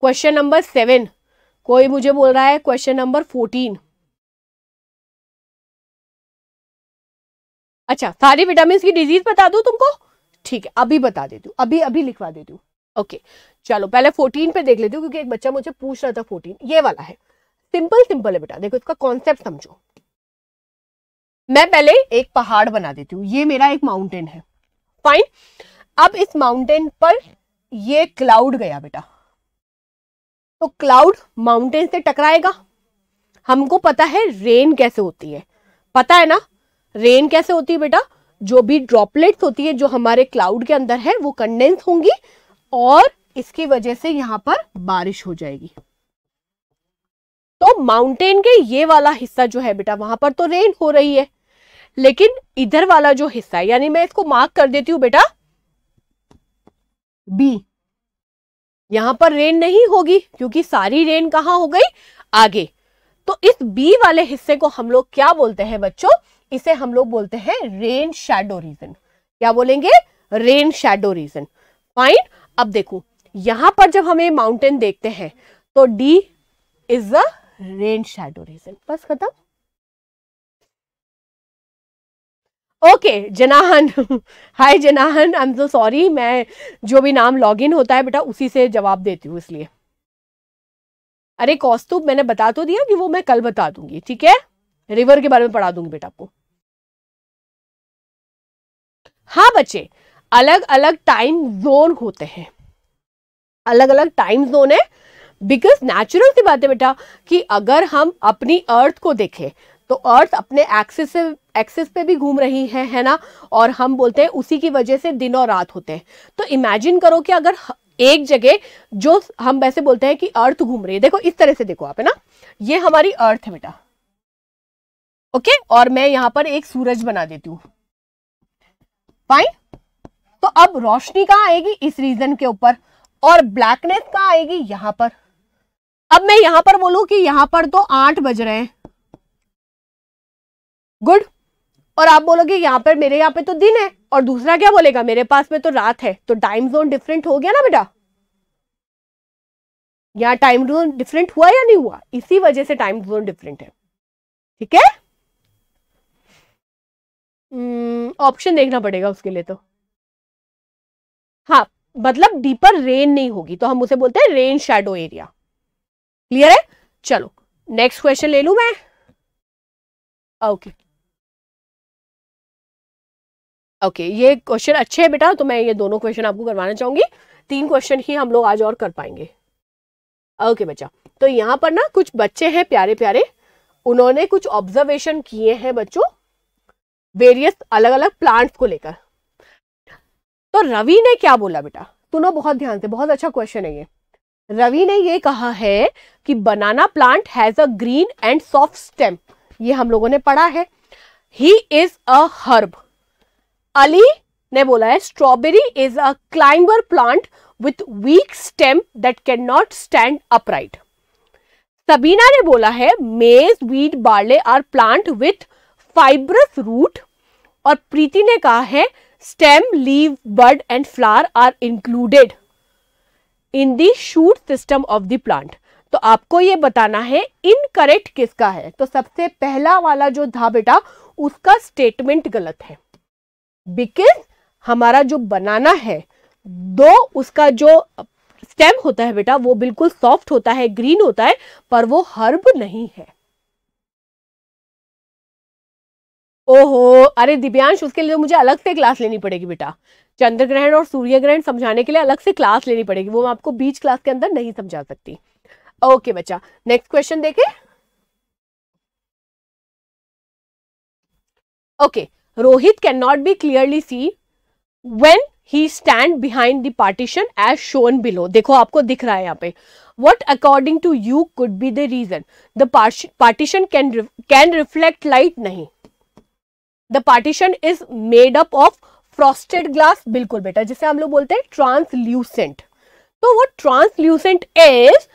क्वेश्चन नंबर सेवन कोई मुझे बोल रहा है क्वेश्चन नंबर फोर्टीन अच्छा सारी विटामिन की डिजीज बता दू तुमको ठीक है अभी बता देती हूँ अभी अभी लिखवा देती हूँ ओके चलो पहले फोर्टीन पे देख लेती हूँ क्योंकि एक बच्चा मुझे पूछ रहा था फोर्टीन ये वाला है सिंपल सिंपल है बेटा देखो इसका कॉन्सेप्ट समझो मैं पहले एक पहाड़ बना देती हूँ ये मेरा एक माउंटेन है फाइन अब इस माउंटेन पर ये क्लाउड गया बेटा तो क्लाउड माउंटेन से टकराएगा हमको पता है रेन कैसे होती है पता है ना रेन कैसे होती है बेटा जो भी ड्रॉपलेट्स होती है जो हमारे क्लाउड के अंदर है वो कंडेंस होंगी और इसकी वजह से यहां पर बारिश हो जाएगी तो माउंटेन के ये वाला हिस्सा जो है बेटा वहां पर तो रेन हो रही है लेकिन इधर वाला जो हिस्सा है यानी मैं इसको मार्क कर देती हूं बेटा बी यहां पर रेन नहीं होगी क्योंकि सारी रेन कहा हो गई आगे तो इस बी वाले हिस्से को हम लोग क्या बोलते हैं बच्चों इसे हम लोग बोलते हैं रेन शेडो रीजन क्या बोलेंगे रेन शेडो रीजन फाइन अब देखो यहां पर जब हमें माउंटेन देखते हैं तो D is the rain shadow region बस खत्म okay Janahan hi Janahan I am so sorry मैं जो भी नाम लॉगिन होता है बेटा उसी से जवाब देती हूँ इसलिए अरे कौस्तुभ मैंने बता तो दिया कि वो मैं कल बता दूंगी ठीक है रिवर के बारे में पढ़ा दूंगी बेटा आपको हाँ बच्चे अलग अलग टाइम जोन होते हैं अलग अलग टाइम जोन है बिकॉज नेचुरल सी बात है बेटा कि अगर हम अपनी अर्थ को देखें तो अर्थ अपने एक्सिस से एक्सिस पे भी घूम रही है है ना और हम बोलते हैं उसी की वजह से दिन और रात होते हैं तो इमेजिन करो कि अगर एक जगह जो हम वैसे बोलते हैं कि अर्थ घूम रही है देखो इस तरह से देखो आप है ना ये हमारी अर्थ है बेटा ओके और मैं यहां पर एक सूरज बना देती हूँ फाइन तो अब रोशनी कहाँ आएगी इस रीजन के ऊपर और ब्लैकनेस कहाँ आएगी यहां पर अब मैं यहां पर बोलू कि यहां पर तो आठ बज रहे हैं गुड और आप बोलोगे यहां पर मेरे यहां पे तो दिन है और दूसरा क्या बोलेगा मेरे पास में तो रात है तो टाइम जोन डिफरेंट हो गया ना बेटा यहाँ टाइम जोन डिफरेंट हुआ या नहीं हुआ इसी वजह से टाइम जोन डिफरेंट है ठीक है ऑप्शन hmm, देखना पड़ेगा उसके लिए तो हाँ मतलब डीपर रेन नहीं होगी तो हम उसे बोलते हैं रेन शेडो एरिया क्लियर है चलो नेक्स्ट क्वेश्चन ले लू मैं ओके ओके ये क्वेश्चन अच्छे है बेटा तो मैं ये दोनों क्वेश्चन आपको करवाना चाहूंगी तीन क्वेश्चन ही हम लोग आज और कर पाएंगे ओके बच्चा तो यहाँ पर ना कुछ बच्चे हैं प्यारे प्यारे उन्होंने कुछ ऑब्जर्वेशन किए हैं बच्चों वेरियस अलग अलग प्लांट्स को लेकर तो रवि ने क्या बोला बेटा सुनो बहुत ध्यान से बहुत अच्छा क्वेश्चन है ये रवि ने ये कहा है कि banana plant has a green and soft stem ये हम लोगों ने पढ़ा है he is a herb Ali ने बोला है strawberry is a climber plant with weak stem that can not stand upright Sabina ने बोला है maize wheat barley are plant with fibrous root और प्रीति ने कहा है stem leave bud and flower are included in the shoot system of the plant तो आपको ये बताना है इनकरेक्ट किसका है तो सबसे पहला वाला जो था बेटा उसका स्टेटमेंट गलत है बिकॉज हमारा जो बनाना है दो उसका जो स्टेम होता है बेटा वो बिल्कुल सॉफ्ट होता है ग्रीन होता है पर वो हर्ब नहीं है ओहो अरे दिव्यांश उसके लिए तो मुझे अलग से क्लास लेनी पड़ेगी बेटा चंद्र ग्रहण और सूर्य ग्रहण समझाने के लिए अलग से क्लास लेनी पड़ेगी वो मैं आपको बीच क्लास के अंदर नहीं समझा सकती ओके बच्चा नेक्स्ट क्वेश्चन देखे okay Rohit can not be clearly see when he stand behind the partition as shown below देखो आपको दिख रहा है यहाँ पे what according to you could be the reason the can can reflect light नहीं the partition is made up of frosted glass बिल्कुल बेटा जिसे हम लोग बोलते हैं ट्रांसल्यूसेंट तो वो ट्रांसल्यूसेंट इज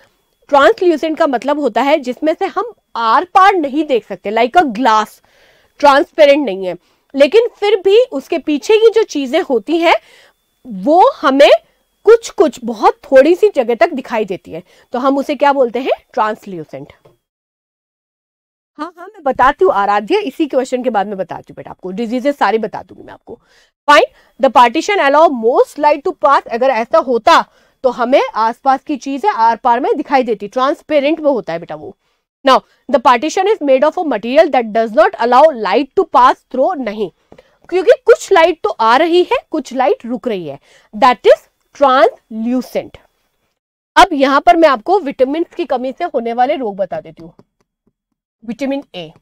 ट्रांसल्यूसेंट का मतलब होता है जिसमें से हम आर पार नहीं देख सकते लाइक अ ग्लास ट्रांसपेरेंट नहीं है लेकिन फिर भी उसके पीछे की जो चीजें होती हैं वो हमें कुछ कुछ बहुत थोड़ी सी जगह तक दिखाई देती है तो हम उसे क्या बोलते हैं ट्रांसल्यूसेंट हाँ हाँ मैं बताती हूँ आराध्य इसी क्वेश्चन के बाद में बताती हूँ बेटा आपको डिजीजेस सारी बता दूंगी मैं आपको fine the partition allow most light to pass अगर ऐसा होता तो हमें आसपास की चीजें आर पार में दिखाई देती ट्रांसपेरेंट वो होता है बेटा वो now the partition is made of a material that does not allow light to pass through नहीं क्योंकि कुछ लाइट तो आ रही है कुछ लाइट रुक रही है दैट इज ट्रांसल्यूसेंट अब यहां पर मैं आपको विटामिन की कमी से होने वाले रोग बता देती हूँ vitamin A.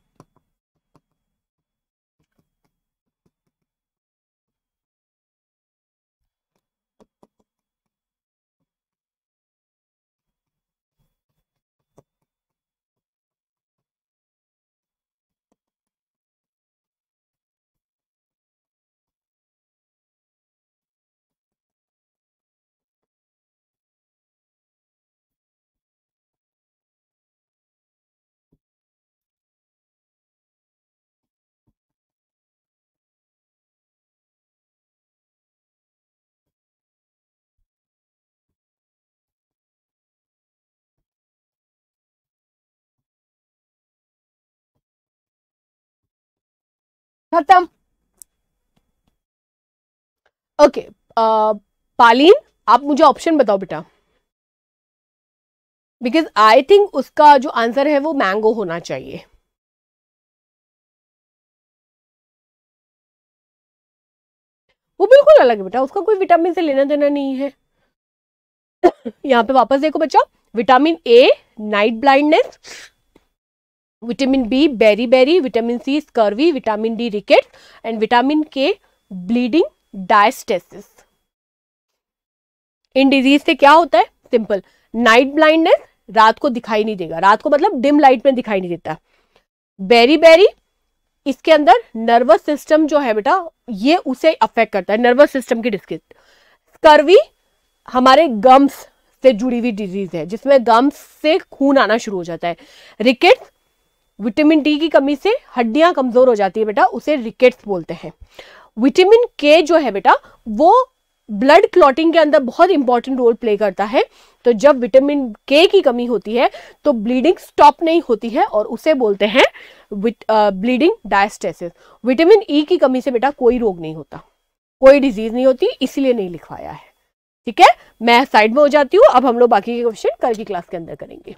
खत्म ओके पालीन uh, आप मुझे ऑप्शन बताओ बेटा बिकॉज आई थिंक उसका जो आंसर है वो मैंगो होना चाहिए वो बिल्कुल अलग है बेटा उसका कोई विटामिन से लेना देना नहीं है यहां पे वापस देखो बच्चा vitamin A night blindness vitamin B beriberi vitamin C scurvy vitamin D ricket and vitamin K bleeding diastasis इन डिजीज से क्या होता है सिंपल नाइट ब्लाइंडनेस रात को दिखाई नहीं देगा रात को मतलब डिम लाइट में दिखाई नहीं देता बेरी बेरी इसके अंदर नर्वस सिस्टम जो है बेटा ये उसे अफेक्ट करता है नर्वस सिस्टम की डिस्किस स्कर्वी हमारे गम्स से जुड़ी हुई डिजीज है जिसमें गम्स से खून आना शुरू हो जाता है रिकेट्स विटामिन डी की कमी से हड्डियां कमजोर हो जाती है बेटा उसे रिकेट्स बोलते हैं विटामिन के जो है बेटा वो ब्लड क्लॉटिंग के अंदर बहुत इंपॉर्टेंट रोल प्ले करता है तो जब विटामिन के की कमी होती है तो ब्लीडिंग स्टॉप नहीं होती है और उसे बोलते हैं bleeding diastasis vitamin E e की कमी से बेटा कोई रोग नहीं होता कोई डिजीज नहीं होती इसलिए नहीं लिखवाया है ठीक है मैं साइड में हो जाती हूँ अब हम लोग बाकी के क्वेश्चन कल की क्लास के अंदर करेंगे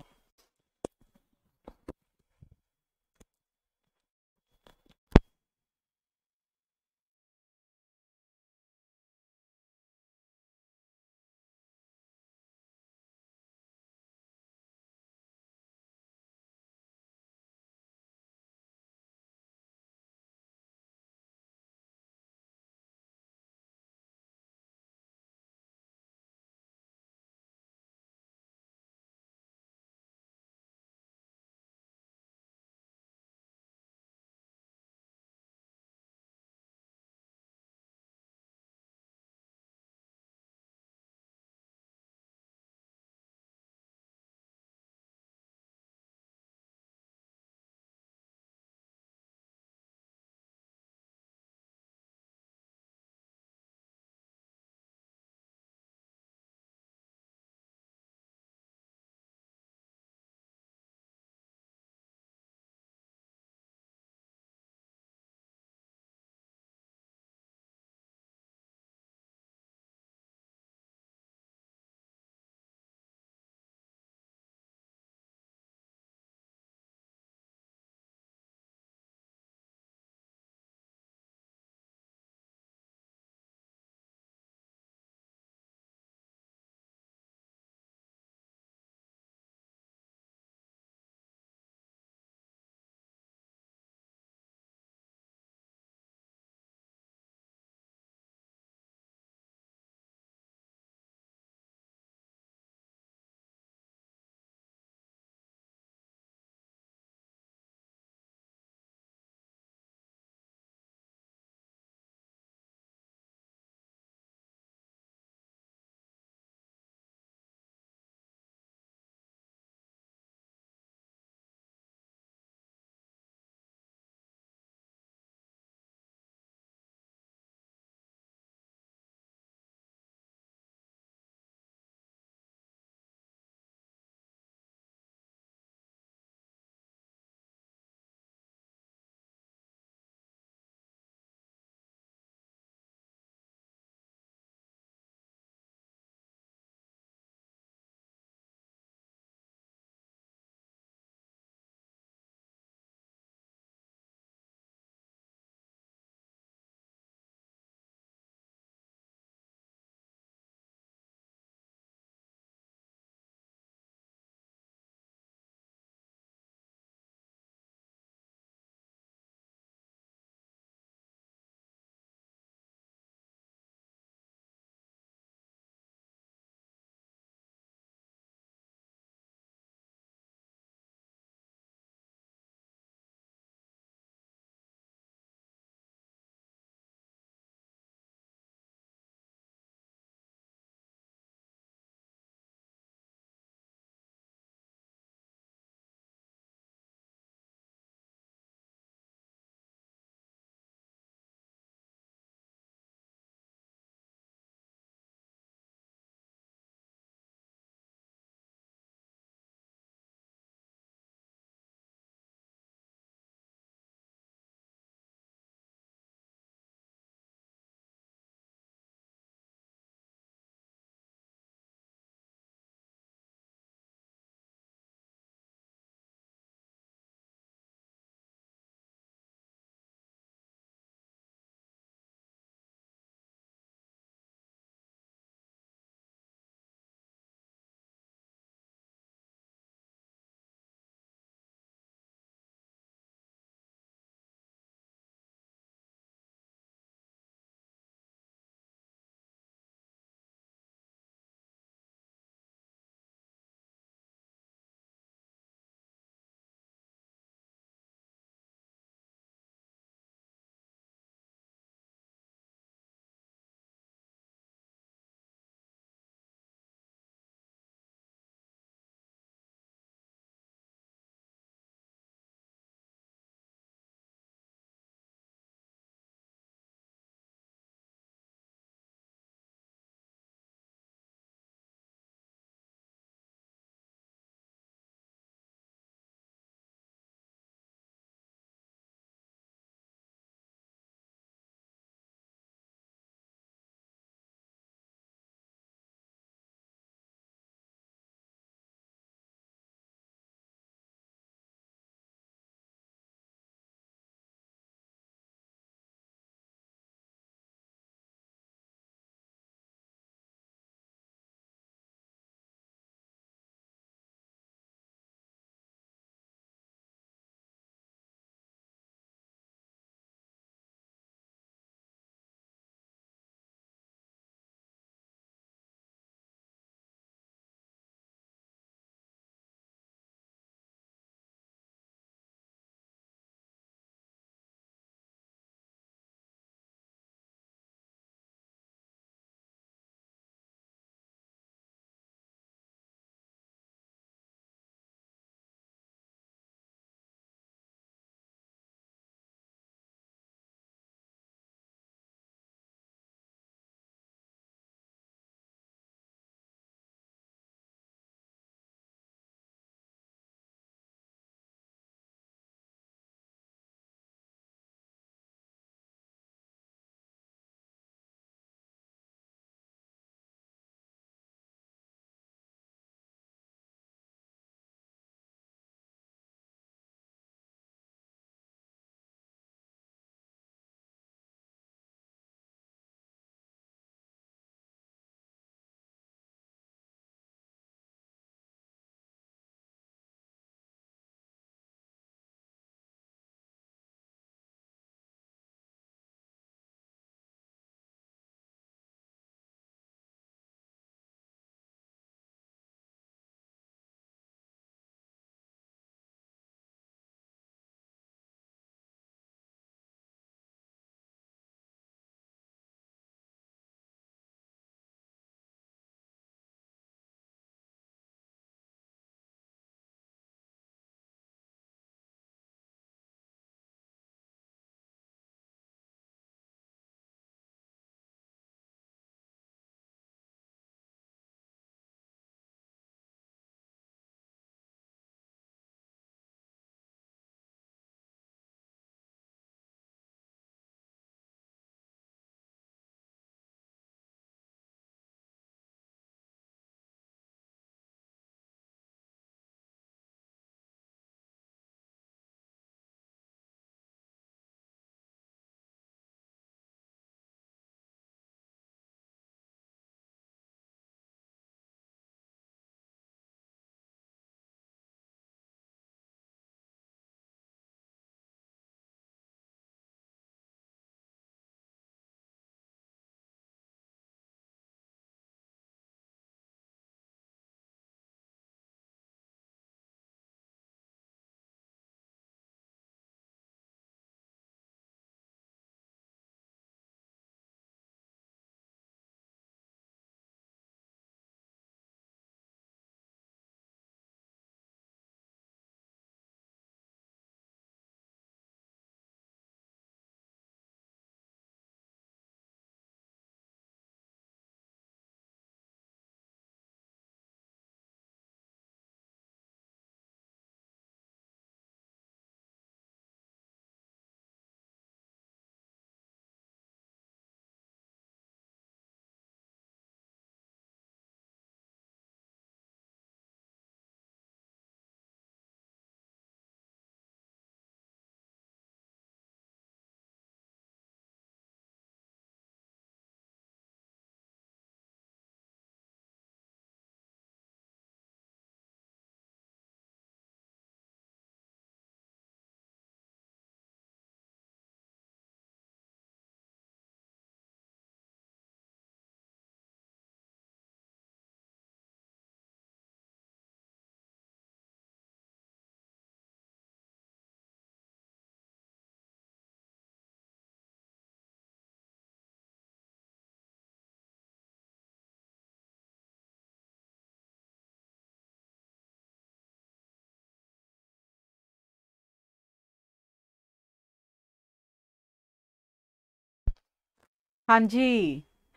हाँ जी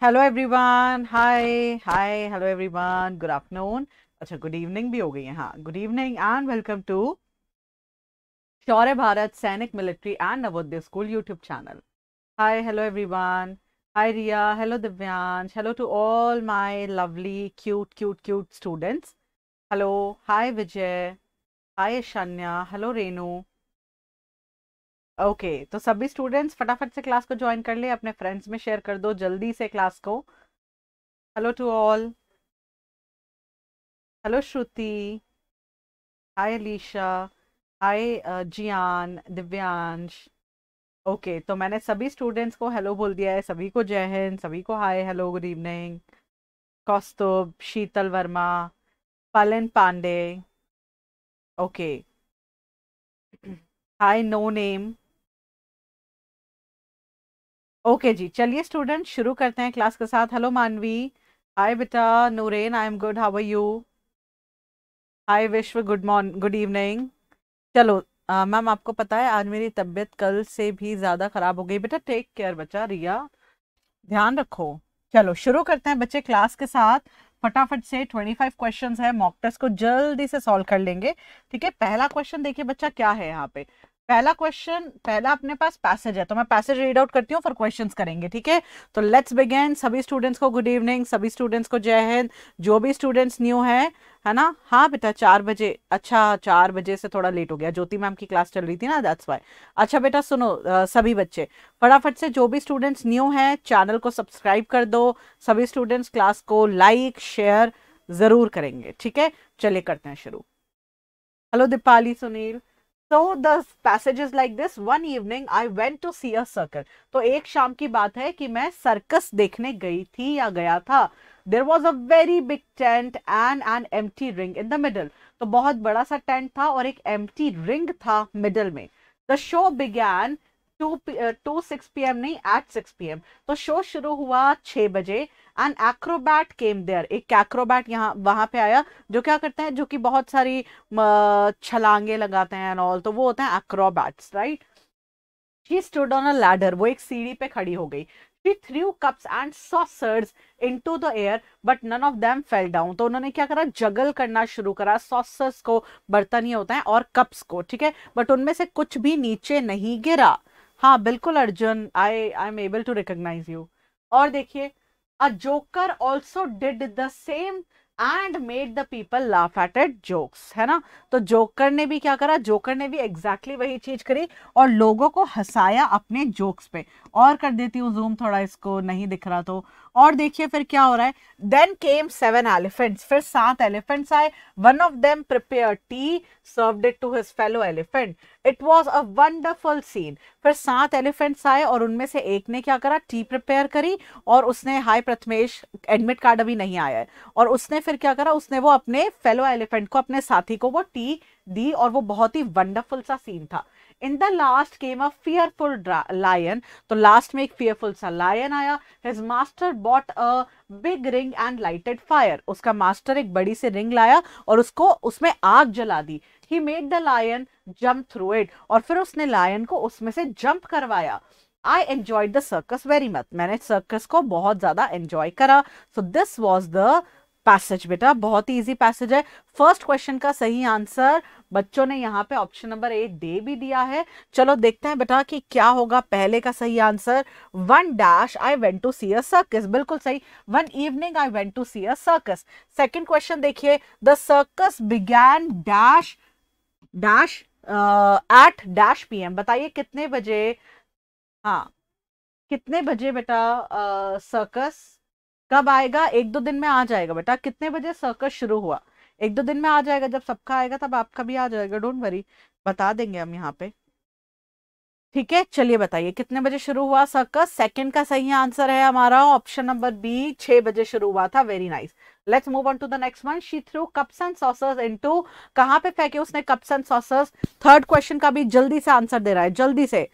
hello everyone hi hi hello everyone good afternoon अच्छा गुड इवनिंग भी हो गई है हाँ good evening and welcome to Shaurya Bharat Sainik military and Navodaya school YouTube channel hi hello everyone hi Riya hello Divyansh hello to all my lovely cute cute cute students hello hi Vijay hi Shanya hello Renu okay okay, तो सभी students फटाफट से class को join कर ले अपने friends में share कर दो जल्दी से क्लास को hello to all hello Shruti hi Alisha hi Jiyan Divyansh okay okay, तो मैंने सभी स्टूडेंट्स को हेलो बोल दिया है सभी को जय हिंद सभी को hi hello good evening Kaustubh Sheetal Verma पलन Pandey okay hi no name okay okay जी चलिए स्टूडेंट शुरू करते हैं क्लास के साथ हेलो मानवी हाय बेटा Nureen I am good how are you hi Vishwa good morning good evening चलो मैम आपको पता है आज मेरी तबीयत कल से भी ज़्यादा ख़राब हो गई बेटा टेक केयर बच्चा रिया ध्यान रखो चलो शुरू करते हैं बच्चे क्लास के साथ फटाफट से ट्वेंटी फाइव क्वेश्चन है मॉक टेस्ट को जल्दी से सॉल्व कर लेंगे ठीक है पहला क्वेश्चन देखिए बच्चा क्या है यहाँ पे पहला क्वेश्चन पहला अपने पास पैसेज है तो मैं पैसेज रीड आउट करती हूँ फिर क्वेश्चंस करेंगे ठीक है तो लेट्स बिगेन सभी स्टूडेंट्स को गुड इवनिंग सभी स्टूडेंट्स को जय हिंद जो भी स्टूडेंट्स न्यू है है ना हाँ बेटा चार बजे अच्छा चार बजे से थोड़ा लेट हो गया ज्योति मैम की क्लास चल रही थी ना दैट्स वाई अच्छा बेटा सुनो आ, सभी बच्चे फटाफट से जो भी स्टूडेंट्स न्यू है चैनल को सब्सक्राइब कर दो सभी स्टूडेंट्स क्लास को लाइक शेयर ज़रूर करेंगे ठीक है चलिए करते हैं शुरू hello Deepali Sunil So the passages like this. One evening I went to see a circus. तो एक शाम की बात है कि मैं सर्कस देखने गई थी या गया था there was a very big tent and an empty ring in the middle तो बहुत बड़ा सा टेंट था और एक एम टी रिंग था मिडल में the show began to to six P M नहीं एट सिक्स पी एम तो शो शुरू हुआ छह बजे एंड एक्रोबैट केम देयर एक एक्रोबैट यहाँ वहाँ पे आया जो क्या करते हैं जो कि बहुत सारी छलांगे लगाते हैं एंड ऑल तो वो होते हैं acrobats right she stood on a ladder वो एक सीढ़ी पे खड़ी हो गई three cups and saucers into the air but none of them fell down तो उन्होंने क्या करा जगल करना शुरू करा सॉसर्स को बर्तन ही होता है और कप्स को ठीक है बट उनमें से कुछ भी नीचे नहीं गिरा हाँ बिल्कुल Arjun I I am able to recognize you और देखिए a joker also did the same and made the people laugh at at jokes है ना तो जोकर ने भी क्या करा जोकर ने भी एग्जैक्टली exactly वही चीज करी और लोगों को हंसाया अपने जोक्स पे और कर देती हूँ जूम थोड़ा इसको नहीं दिख रहा तो और देखिए फिर क्या हो रहा है देन केम सेवन एलिफेंट्स फिर सात एलिफेंट्स आए one of them prepare tea serve it to his fellow elephant it was a wonderful scene फिर सात एलिफेंट्स आए और उनमें से एक ने क्या करा टी प्रिपेयर करी और उसने हाई प्रथमेश एडमिट कार्ड अभी नहीं आया है और उसने फिर क्या करा उसने वो अपने फेलो एलिफेंट को अपने साथी को वो टी दी और वो बहुत ही वंडरफुल सा सीन था in the last came a fearful lion तो लास्ट में एक फियरफुल सा लायन आया his master bought a big ring and lighted fire उसका मास्टर एक बड़ी सी रिंग लाया और उसको उसमें आग जला दी he made the lion jump through it और फिर उसने लायन को उसमें से जंप करवाया I enjoyed the circus very much. मैंने सर्कस को बहुत ज़्यादा एंजॉय करा So this was the passage बेटा बहुत ही इजी पैसेज है फर्स्ट क्वेश्चन का सही आंसर बच्चों ने यहाँ पे ऑप्शन नंबर एट डे भी दिया है चलो देखते हैं बेटा कि क्या होगा पहले का सही answer one dash I went to see a circus बिल्कुल सही one evening I went to see a circus second question देखिए the circus began dash dash at dash P बताइए कितने बजे हाँ कितने बजे बेटा सर्कस uh, कब आएगा एक दो दिन में आ जाएगा बेटा कितने बजे सर्कस शुरू हुआ एक दो दिन में आ जाएगा जब सबका आएगा तब आपका भी आ जाएगा डोंट वरी बता देंगे हम यहाँ पे ठीक है चलिए बताइए कितने बजे शुरू हुआ सर्कस सेकंड का सही आंसर है हमारा ऑप्शन नंबर बी छह बजे शुरू हुआ था very nice let's move on to the next one she threw cups and saucers into कहाँ पे फेंके उसने cups and saucers third question का भी जल्दी से आंसर दे रहा है जल्दी से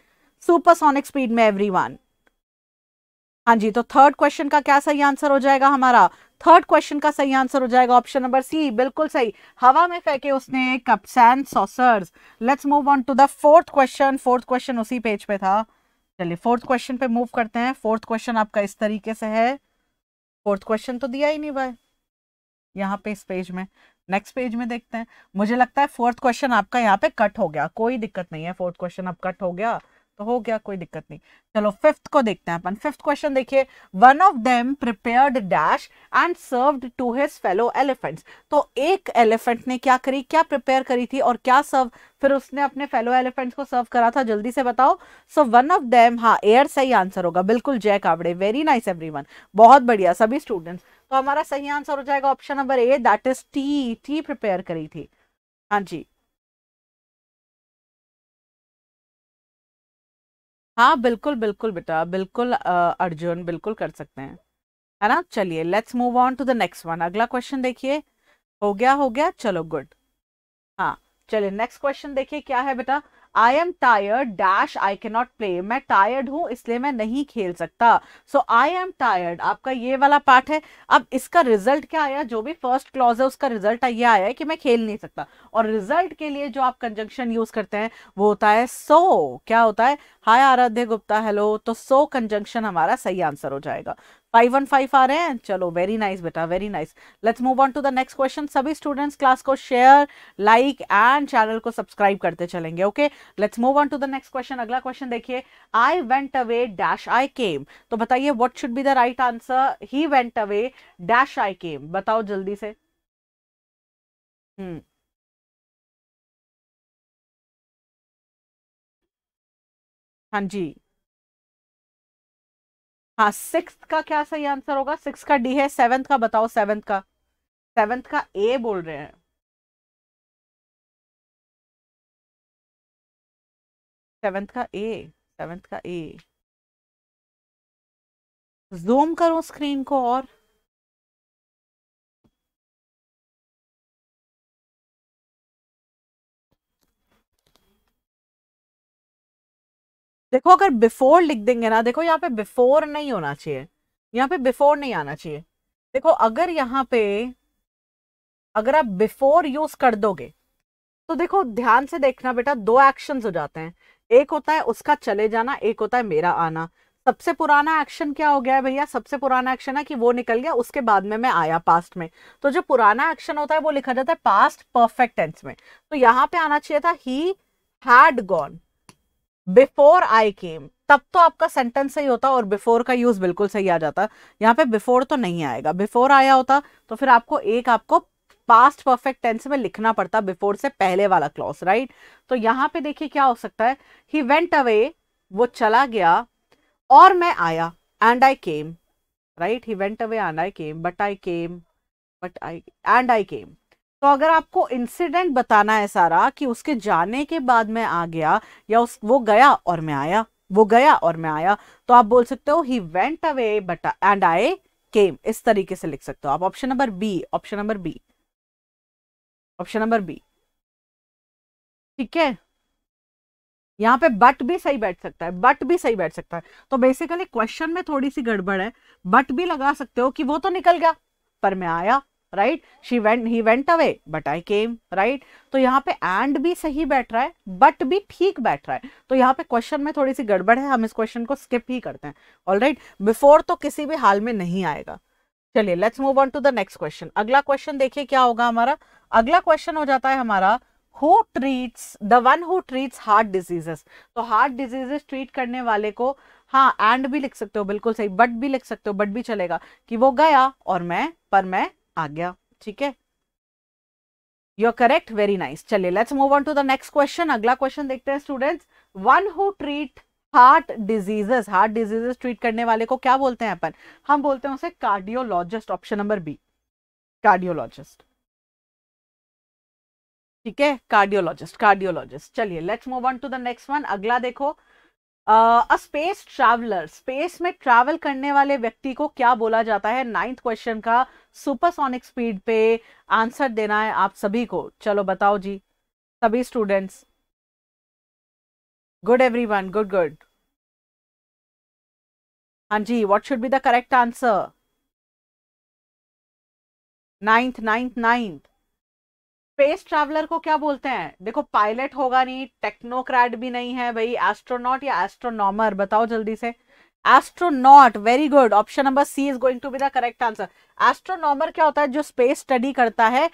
सुपरसोनिक स्पीड में वन हाँ जी तो थर्ड क्वेश्चन का क्या सही आंसर हो जाएगा हमारा थर्ड क्वेश्चन का सही आंसर हो जाएगा ऑप्शन नंबर सी बिल्कुल सही हवा में फेंके उसने cups saucers let's move on to the fourth question fourth question उसी पेज पे था चलिए फोर्थ क्वेश्चन पे मूव करते हैं फोर्थ क्वेश्चन आपका इस तरीके से है फोर्थ क्वेश्चन तो दिया ही नहीं भाई यहाँ पे इस पेज में नेक्स्ट पेज में देखते हैं मुझे लगता है फोर्थ क्वेश्चन आपका यहाँ पे कट हो गया कोई दिक्कत नहीं है फोर्थ क्वेश्चन अब कट हो गया तो हो गया कोई दिक्कत नहीं चलो फिफ्थ को देखते हैं अपन फिफ्थ क्वेश्चन देखिए one of them prepared dash and served to his fellow elephants तो एक एलिफेंट ने क्या करी क्या प्रिपेयर करी थी और क्या सर्व फिर उसने अपने फेलो एलिफेंट्स को सर्व करा था जल्दी से बताओ सो वन ऑफ देम हाँ एयर सही आंसर होगा बिल्कुल जय कावड़े वेरी नाइस वन बहुत बढ़िया सभी स्टूडेंट्स तो हमारा सही आंसर हो जाएगा option number A that is tea tea prepare करी थी हाँ जी हाँ बिल्कुल बिल्कुल बेटा बिल्कुल अर्जुन बिल्कुल कर सकते हैं है ना चलिए let's move on to the next one अगला क्वेश्चन देखिए हो गया हो गया चलो गुड हाँ चलिए नेक्स्ट क्वेश्चन देखिए क्या है बेटा I am tired dash I के नॉट प्ले मैं टायर्ड हूं इसलिए मैं नहीं खेल सकता सो आई एम टायर्ड आपका ये वाला पार्ट है अब इसका रिजल्ट क्या आया जो भी फर्स्ट क्लॉज है उसका रिजल्ट ये आया है कि मैं खेल नहीं सकता और रिजल्ट के लिए जो आप कंजंक्शन यूज करते हैं वो होता है सो so, क्या होता है हाय आराध्य गुप्ता हेलो तो सो so कंजंक्शन हमारा सही आंसर हो जाएगा फाइव वन फाइव आ रहे हैं चलो वेरी नाइस बेटा very nice let's move on to the next question सभी स्टूडेंट्स क्लास को शेयर लाइक एंड चैनल को सब्सक्राइब करते चलेंगे okay let's move on to the next question अगला क्वेश्चन देखिए I went away dash I came तो बताइए what should be the right answer he went away dash I came बताओ जल्दी से हम्म hmm. हाँ जी हाँ सिक्स का क्या सही आंसर होगा सिक्स का डी है सेवंथ का बताओ सेवंथ का सेवंथ का ए बोल रहे हैं सेवंथ का ए सेवंथ का ए जूम करो स्क्रीन को और देखो अगर बिफोर लिख देंगे ना देखो यहाँ पे बिफोर नहीं होना चाहिए यहाँ पे बिफोर नहीं आना चाहिए देखो अगर यहाँ पे अगर आप बिफोर यूज कर दोगे तो देखो ध्यान से देखना बेटा दो एक्शन हो जाते हैं एक होता है उसका चले जाना एक होता है मेरा आना सबसे पुराना एक्शन क्या हो गया है भैया सबसे पुराना एक्शन है कि वो निकल गया उसके बाद में मैं आया पास्ट में तो जो पुराना एक्शन होता है वो लिखा जाता है पास्ट परफेक्ट टेंस में तो यहाँ पे आना चाहिए था he had gone before I came तब तो आपका सेंटेंस सही होता और बिफोर का यूज बिल्कुल सही आ जाता यहाँ पे बिफोर तो नहीं आएगा बिफोर आया होता तो फिर आपको एक आपको पास्ट परफेक्ट टेंस में लिखना पड़ता बिफोर से पहले वाला क्लॉज राइट तो यहाँ पे देखिए क्या हो सकता है ही वेंट अवे वो चला गया और मैं आया and I came right he went away and I came but I came but I and I came तो अगर आपको इंसिडेंट बताना है सारा कि उसके जाने के बाद मैं आ गया या उस वो गया और मैं आया वो गया और मैं आया तो आप बोल सकते हो he went away but and I came इस तरीके से लिख सकते हो आप option number B option number B option number B ठीक है यहाँ पे बट भी सही बैठ सकता है बट भी सही बैठ सकता है तो बेसिकली क्वेश्चन में थोड़ी सी गड़बड़ है बट भी लगा सकते हो कि वो तो निकल गया पर मैं आया right she went he went away but I came right तो यहाँ पे एंड भी सही बैठ रहा है बट भी ठीक बैठ रहा है तो यहाँ पे क्वेश्चन में थोड़ी सी गड़बड़ है हम इस क्वेश्चन को स्किप ही करते हैं ऑल राइट बिफोर तो किसी भी हाल में नहीं आएगा चलिए let's move on to the next question अगला क्वेश्चन देखिए क्या होगा हमारा अगला क्वेश्चन हो जाता है हमारा who treats the one who treats heart diseases तो हार्ट डिजीजेस ट्रीट करने वाले को हाँ एंड भी लिख सकते हो बिल्कुल सही बट भी लिख सकते हो बट भी चलेगा कि वो गया और मैं पर मैं आ गया ठीक है you are correct very nice चलिए let's move on to the next question अगला क्वेश्चन देखते हैं students one who treat heart diseases heart diseases treat करने वाले को क्या बोलते हैं अपन हम बोलते हैं उसे cardiologist option number B cardiologist ठीक है कार्डियोलॉजिस्ट कार्डियोलॉजिस्ट चलिए let's move on to the next one अगला देखो अ स्पेस ट्रैवलर स्पेस में ट्रैवल करने वाले व्यक्ति को क्या बोला जाता है नाइन्थ क्वेश्चन का सुपरसोनिक स्पीड पे आंसर देना है आप सभी को चलो बताओ जी सभी students good everyone good good हाँ जी what should be the correct answer ninth ninth ninth space traveller को क्या बोलते हैं देखो पायलट होगा नहीं टेक्नोक्रैट भी नहीं है भाई एस्ट्रोनॉट या एस्ट्रोनॉमर बताओ जल्दी से astronaut very good option number C is going to be the correct answer astronomer क्या होता है जो स्पेस स्टडी करता है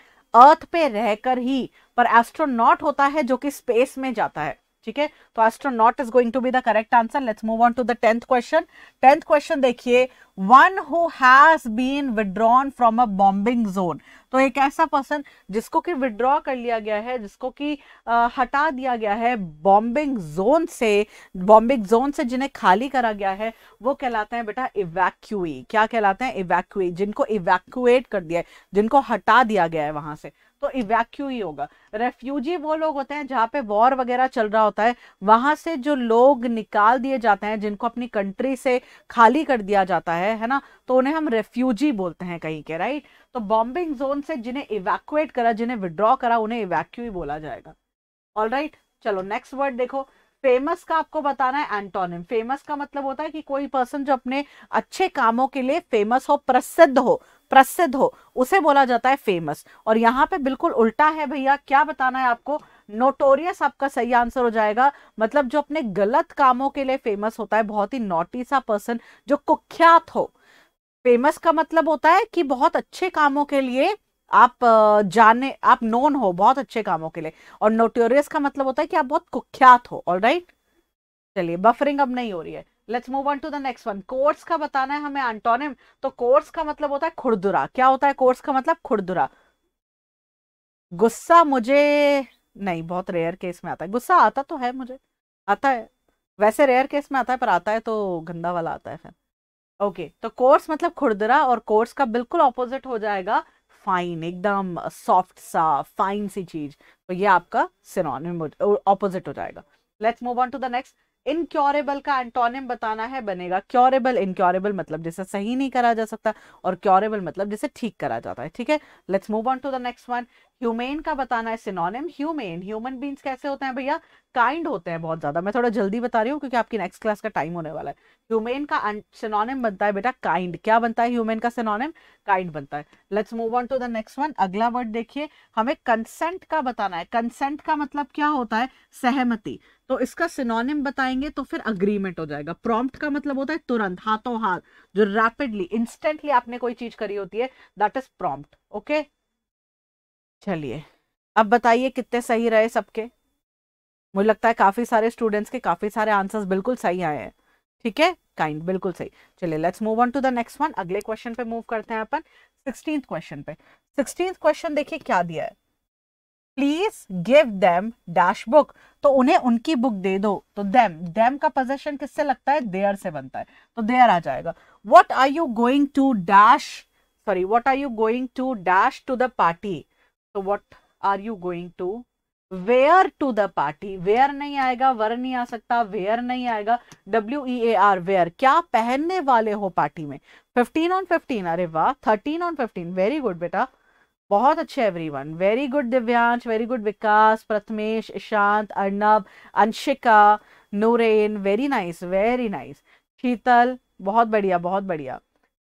अर्थ पे रहकर ही पर एस्ट्रोनॉट होता है जो कि स्पेस में जाता है ठीक है तो astronaut is going to be the correct answer let's move on to the tenth question tenth question देखिए one who has been withdrawn from a bombing zone तो एक ऐसा पर्सन जिसको कि विड्रॉ कर लिया गया है जिसको कि हटा दिया गया है बॉम्बिंग जोन से बॉम्बिंग जोन से जिन्हें खाली करा गया है वो कहलाते हैं बेटा इवैक्यूई क्या कहलाते हैं इवैक्यूई जिनको इवैक्यूएट कर दिया है जिनको हटा दिया गया है वहां से तो इवैक्यू ही होगा रेफ्यूजी वो लोग होते हैं जहाँ पे वॉर वगैरह चल रहा होता है वहां से जो लोग निकाल दिए जाते हैं जिनको अपनी कंट्री से खाली कर दिया जाता है है ना तो उन्हें हम रेफ्यूजी बोलते हैं कहीं के राइट तो बॉम्बिंग जोन से जिन्हें इवैक्यूएट करा जिन्हें विड्रॉ करा उन्हें इवैक्यू ही बोला जाएगा ऑल चलो नेक्स्ट वर्ड देखो फेमस का आपको बताना है एंटोनिम फेमस का मतलब होता है कि कोई पर्सन जो अपने अच्छे कामों के लिए फेमस हो प्रसिद्ध हो प्रसिद्ध हो उसे बोला जाता है फेमस और यहाँ पे बिल्कुल उल्टा है भैया क्या बताना है आपको नोटोरियस आपका सही आंसर हो जाएगा मतलब जो अपने गलत कामों के लिए फेमस होता है बहुत ही नोटी सा पर्सन जो कुख्यात हो फेमस का मतलब होता है कि बहुत अच्छे कामों के लिए आप जाने आप नोन हो बहुत अच्छे कामों के लिए और नोटोरियस का मतलब होता है कि आप बहुत कुख्यात हो ऑल राइट चलिए बफरिंग अब नहीं हो रही है let's move on to the next one course का बताना है हमें एंटोनिम तो कोर्स का मतलब होता है खुरदुरा क्या होता है कोर्स का मतलब खुरदुरा गुस्सा मुझे नहीं बहुत रेयर केस में आता है गुस्सा आता तो है मुझे आता है वैसे रेयर केस में आता है पर आता है तो गंदा वाला आता है फिर ओके okay, तो कोर्स मतलब खुरदरा और कोर्स का बिल्कुल ऑपोजिट हो जाएगा फाइन एकदम सॉफ्ट सा फाइन सी चीज तो ये आपका सिनोनिम ऑपोजिट हो जाएगा let's move on to the next incurable का एंटोनिम बताना है बनेगा क्योरेबल इनक्योरेबल मतलब जिसे सही नहीं करा जा सकता और क्योरेबल मतलब जिसे ठीक करा जाता है ठीक है let's move on to the next one humane का बताना है सिनोनिम ह्यूमेन ह्यूमन बींग्स कैसे होते हैं भैया काइंड होते हैं बहुत ज्यादा मैं थोड़ा जल्दी बता रही हूँ क्योंकि आपकी नेक्स्ट क्लास का टाइम होने वाला है ह्यूमेन का सिनोनिम बनता है बेटा काइंड क्या बनता है ह्यूमेन का सिनोनिम काइंड बनता है let's move on to the next one अगला वर्ड देखिए हमें कंसेंट का बताना है कंसेंट का मतलब क्या होता है सहमति तो इसका सिनोनिम बताएंगे तो फिर अग्रीमेंट हो जाएगा प्रॉम्प्ट का मतलब होता है तुरंत हाथों हाथ जो रैपिडली इंस्टेंटली आपने कोई चीज करी होती है दैट इज प्रॉम्प्ट ओके चलिए अब बताइए कितने सही रहे सबके मुझे लगता है काफ़ी सारे स्टूडेंट्स के काफ़ी सारे आंसर्स बिल्कुल सही आए हैं ठीक है काइंड बिल्कुल सही चलिए let's move on to the next one अगले क्वेश्चन पे मूव करते हैं अपन सिक्सटीन क्वेश्चन पे सिक्सटीन क्वेश्चन देखिए क्या दिया है please give them dash book तो उन्हें उनकी बुक दे दो तो देम देम का पोजेशन किससे लगता है देयर से बनता है तो देयर आ जाएगा what are you going to dash sorry what are you going to dash to the party तो what are you going to wear to the party wear नहीं आएगा वर नहीं आ सकता वेयर नहीं आएगा W E A R wear क्या पहनने वाले हो पार्टी में फिफ्टीन ऑन फिफ्टीन अरे वाह thirteen on fifteen very good बेटा बहुत अच्छे one very good Divyansh very good Vikas Prathamesh Ishant Arnab Anshika Nooren very nice very nice Sheetal बहुत बढ़िया बहुत बढ़िया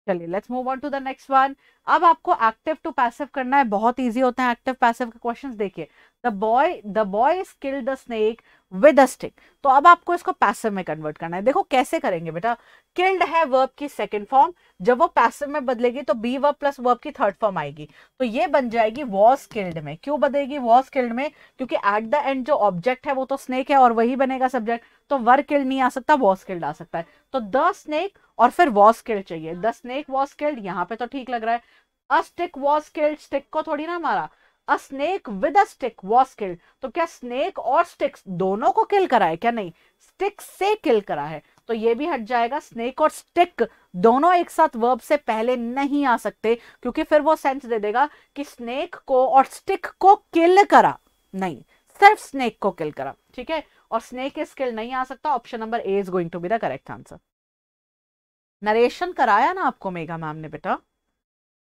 चलिए let's move on to the next one अब आपको एक्टिव टू पैसिव करना है बहुत इजी होता है एक्टिव पैसिव के क्वेश्चंस देखिए the boy the boy skill the snake with a stick तो अब आपको इसको पैसिव में कन्वर्ट करना है देखो कैसे करेंगे बेटा किल्ड है वर्ब की सेकंड फॉर्म जब वो पैसिव में बदलेगी तो बी वर्ब प्लस वर्ब की थर्ड फॉर्म आएगी तो ये बन जाएगी वॉज किल्ड में क्यों बदलेगी वॉज किल्ड में क्योंकि एट द एंड जो ऑब्जेक्ट है वो तो स्नेक है और वही बनेगा सब्जेक्ट तो वर किल्ड नहीं आ सकता वॉज किल्ड आ सकता है तो द स्नेक और फिर वॉज किल्ड चाहिए द स्नेक वॉज किल्ड यहाँ पे तो ठीक लग रहा है a stick was killed stick को थोड़ी ना मारा a snake with a stick was killed तो क्या स्नेक और स्टिक्स दोनों को किल करा है क्या नहीं स्टिक से किल करा है तो ये भी हट जाएगा स्नेक और स्टिक दोनों एक साथ वर्ब से पहले नहीं आ सकते क्योंकि फिर वो सेंस दे देगा कि स्नेक को और स्टिक को किल करा नहीं सिर्फ स्नेक को किल करा ठीक है और स्नेक इज किल नहीं आ सकता option number A is going to be the correct answer narration कराया ना आपको मेघा मैम ने बेटा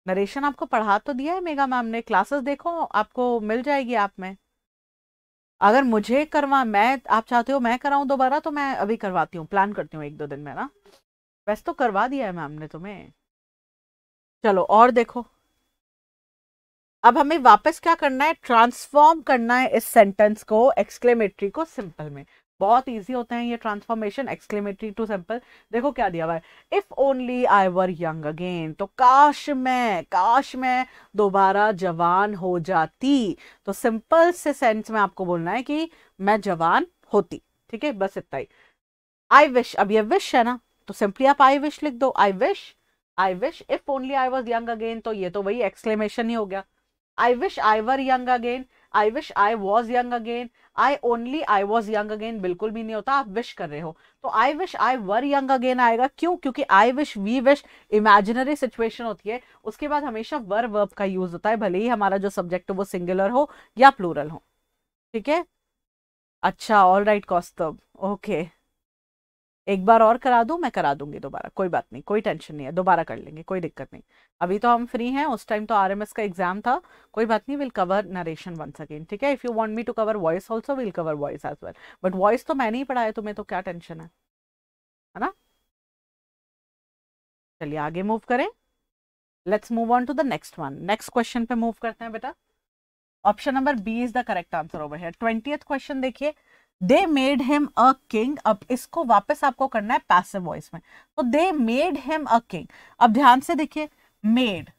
नरेशन आपको पढ़ा तो दिया है मेगा मैम ने क्लासेस देखो आपको मिल जाएगी आप में अगर मुझे करवा मैं आप चाहते हो मैं कराऊं दोबारा तो मैं अभी करवाती हूँ प्लान करती हूँ एक दो दिन में ना वैसे तो करवा दिया है मैम ने तुम्हें चलो और देखो अब हमें वापस क्या करना है ट्रांसफॉर्म करना है इस सेंटेंस को एक्सक्लेमेटरी को सिंपल में बहुत ईजी होते हैं ये ट्रांसफॉर्मेशन एक्सक्लेमेटरी टू सिंपल देखो क्या दिया हुआ है if only I were young again तो काश मैं काश मैं दोबारा जवान हो जाती तो सिंपल से सेंस में आपको बोलना है कि मैं जवान होती ठीक है बस इतना ही आई विश अब ये विश है ना तो सिंपली आप आई विश लिख दो I wish I wish if only I was young again तो ये तो वही एक्सक्लेमेशन ही हो गया I wish I were young again I wish I was young again I only I was young again बिल्कुल भी नहीं होता आप विश कर रहे हो तो I wish I were young again आएगा क्यों क्योंकि I wish we wish imaginary situation होती है उसके बाद हमेशा वर वर्ब का यूज होता है भले ही हमारा जो सब्जेक्ट है वो सिंगुलर हो या प्लूरल हो ठीक है अच्छा ऑल राइट कौस्तभ ओके एक बार और करा दूँ मैं करा दूंगी दोबारा कोई बात नहीं कोई टेंशन नहीं है दोबारा कर लेंगे कोई दिक्कत नहीं अभी तो हम फ्री हैं उस टाइम तो एस का एग्जाम था कोई बात नहीं will cover narration once again ठीक है if you want me to cover voice also will cover voice as well but voice तो मैंने ही पढ़ाया तुम्हें तो क्या टेंशन है है ना चलिए आगे मूव करें let's move on to the next one next question पे मूव करते हैं बेटा option number B is the correct answer over है ट्वेंटी क्वेश्चन देखिए they made him a king अब इसको वापस आपको करना है पैसिव वॉइस में तो they made him a king अब ध्यान से देखिए मेड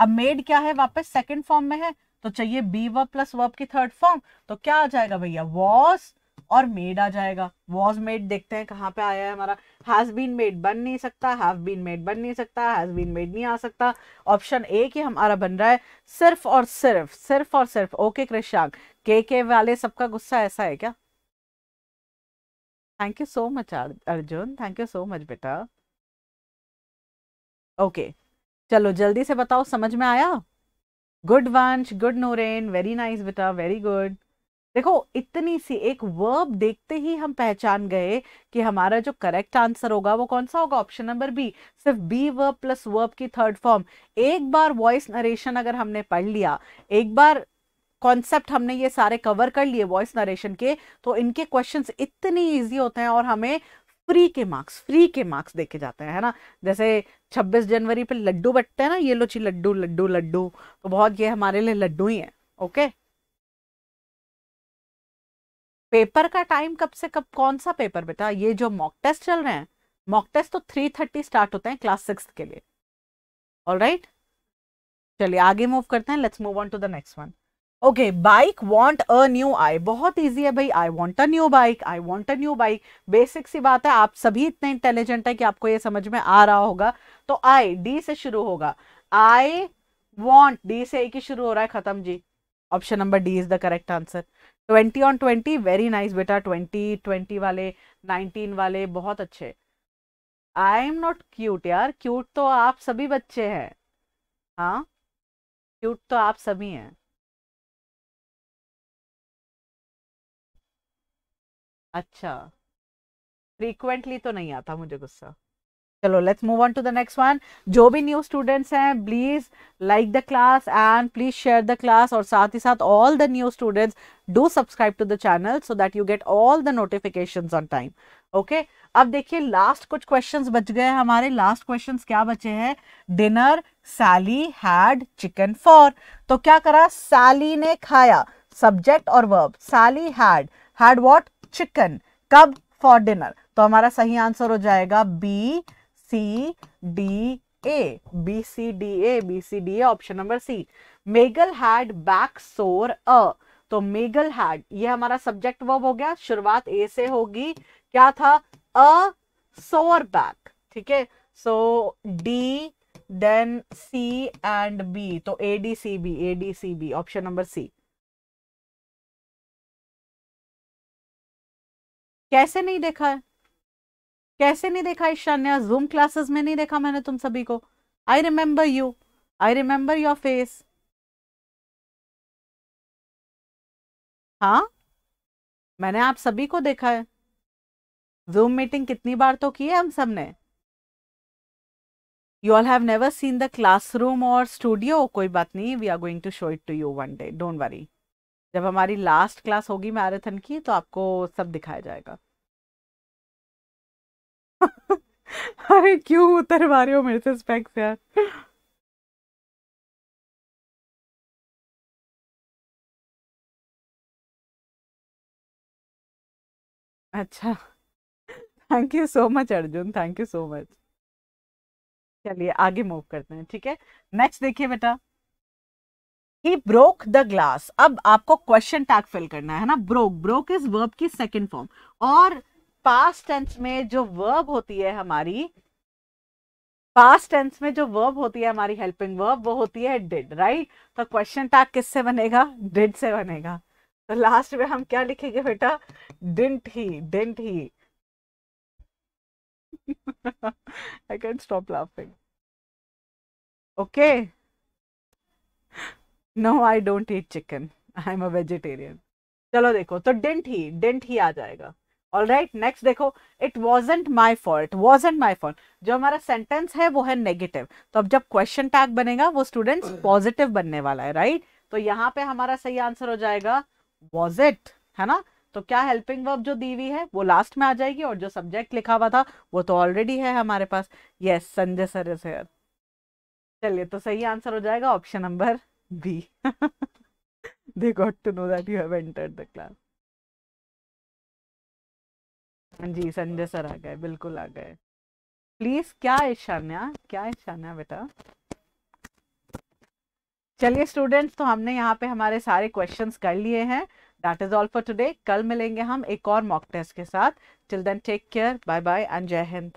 अब मेड क्या है वापस सेकेंड फॉर्म में है तो चाहिए बी वर्ब प्लस वर्ब की थर्ड फॉर्म तो क्या आ जाएगा भैया वॉज और मेड आ जाएगा वॉज मेड देखते हैं कहाँ पे आया है हमारा हैज बीन मेड बन नहीं सकता हैव बीन मेड बन नहीं सकता हैज बीन मेड नहीं आ सकता ऑप्शन ए की हमारा बन रहा है सिर्फ और सिर्फ सिर्फ और सिर्फ ओके कृषाक के के वाले सबका गुस्सा ऐसा है क्या Thank you so much, Arjun. Thank you so much, बेटा. Okay okay. चलो जल्दी से बताओ समझ में आया good Vansh good Noreen very nice बेटा वेरी गुड देखो इतनी सी एक वर्ब देखते ही हम पहचान गए कि हमारा जो करेक्ट आंसर होगा वो कौन सा होगा ऑप्शन नंबर बी सिर्फ बी वर्ब प्लस वर्ब की थर्ड फॉर्म एक बार वॉइस नरेशन अगर हमने पढ़ लिया एक बार कॉन्सेप्ट हमने ये सारे कवर कर लिए वॉइस नरेशन के तो इनके क्वेश्चंस इतने इजी होते हैं और हमें फ्री के मार्क्स फ्री के मार्क्स देखे जाते हैं है ना जैसे 26 जनवरी पे लड्डू बटते हैं ना ये लो लड्डू लड्डू लड्डू तो बहुत ये हमारे लिए लड्डू ही है ओके पेपर का टाइम कब से कब कौन सा पेपर बेटा ये जो मॉक टेस्ट चल रहे हैं मॉक टेस्ट तो थ्री थर्टी स्टार्ट होते हैं क्लास सिक्स के लिए ऑल राइट चलिए आगे मूव करते हैं let's move on to the next one okay bike want a new I बहुत इजी है भाई I want a new bike I want a new bike basic सी बात है आप सभी इतने इंटेलिजेंट है कि आपको ये समझ में आ रहा होगा तो आई डी से शुरू होगा आई वांट डी से एक ही शुरू हो रहा है खत्म जी option number D is the correct answer twenty on twenty very nice बेटा ट्वेंटी ट्वेंटी वाले नाइनटीन वाले बहुत अच्छे आई एम नॉट क्यूट यार क्यूट तो आप सभी बच्चे हैं हाँ क्यूट तो आप सभी हैं अच्छा फ्रीक्वेंटली तो नहीं आता मुझे गुस्सा चलो let's move on to the next one जो भी न्यू स्टूडेंट्स हैं please like the class and please share the class और साथ ही साथ all the new students do subscribe to the channel so that you get all the notification on time okay अब देखिए last कुछ questions बच गए हमारे लास्ट क्वेश्चंस क्या बचे हैं dinner Sally had chicken for तो क्या करा सैली ने खाया सब्जेक्ट और verb Sally had had what chicken कब फॉर डिनर तो हमारा सही आंसर हो जाएगा B C D A B C D A B C D A option number C मेगल हैड बैक सोर अ तो मेगल हैड ये हमारा सब्जेक्ट वर्ब हो गया शुरुआत ए से होगी क्या था अ सोर बैक ठीक है so D then C and B तो A D C B A D C B option number C कैसे नहीं देखा है कैसे नहीं देखा ईशान्या जूम क्लासेस में नहीं देखा मैंने तुम सभी को I remember you I remember your face हाँ मैंने आप सभी को देखा है जूम मीटिंग कितनी बार तो की है हम सब ने you all have never seen the classroom और स्टूडियो कोई बात नहीं we are going to show it to you one day don't worry जब हमारी लास्ट क्लास होगी मैराथन की तो आपको सब दिखाया जाएगा अरे क्यों उतरवा रहे हो मेरे से स्पेक्स यार अच्छा thank you so much Arjun thank you so much चलिए आगे मूव करते हैं ठीक है नेक्स्ट देखिए बेटा ही ब्रोक द ग्लास अब आपको क्वेश्चन टैग फिल करना है ना ब्रोक ब्रोक इज वर्ब की सेकेंड फॉर्म और पास्ट टेंस में जो वर्ब होती है हमारी पास्ट टेंस में जो वर्ब होती है हमारी हेल्पिंग वर्ब वो होती है डिड राइट तो क्वेश्चन टैग किससे बनेगा डिड से बनेगा तो लास्ट में हम क्या लिखेंगे बेटा didn't he didn't he I can't stop laughing. Okay. No I don't eat chicken I am a vegetarian चलो देखो तो डेंट ही डेंट ही आ जाएगा ऑल राइट नेक्स्ट देखो it wasn't my fault wasn't my fault जो हमारा sentence है वो है नेगेटिव तो अब जब क्वेश्चन टैग बनेगा वो स्टूडेंट्स पॉजिटिव बनने वाला है राइट right? तो यहाँ पे हमारा सही आंसर हो जाएगा वॉज इट है ना तो क्या हेल्पिंग वर्ब जो दी हुई है वो लास्ट में आ जाएगी और जो सब्जेक्ट लिखा हुआ था वो तो ऑलरेडी है हमारे पास yes Sanjay sir is here चलिए तो सही आंसर हो जाएगा option number B. they got to know that you have entered the class. जी संजय सर आ गए बिल्कुल आ गए प्लीज क्या ईशान्या क्या ईशान्या बेटा चलिए स्टूडेंट्स तो हमने यहाँ पे हमारे सारे क्वेश्चंस कर लिए हैं that is all for today कल मिलेंगे हम एक और मॉक टेस्ट के साथ till then take care bye bye and Jai Hind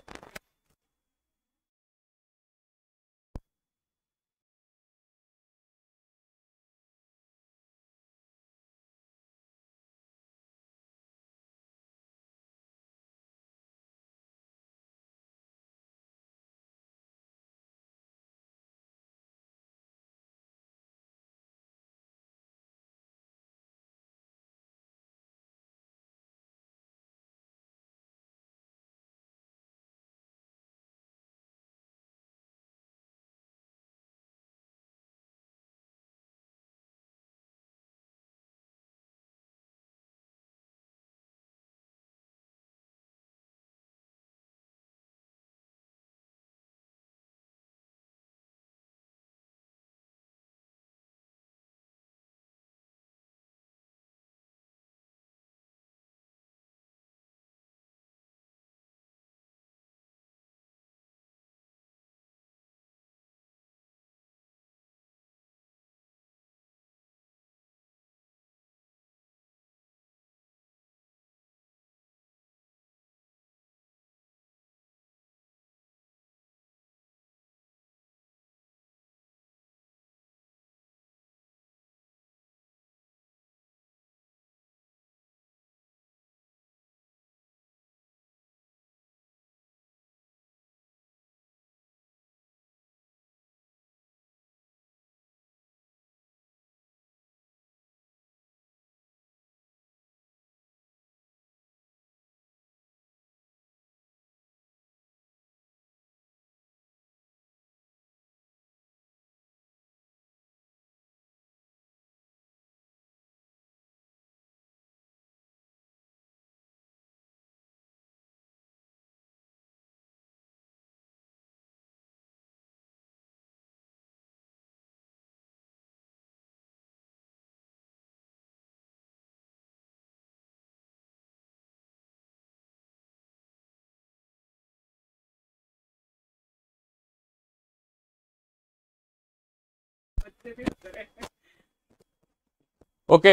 okay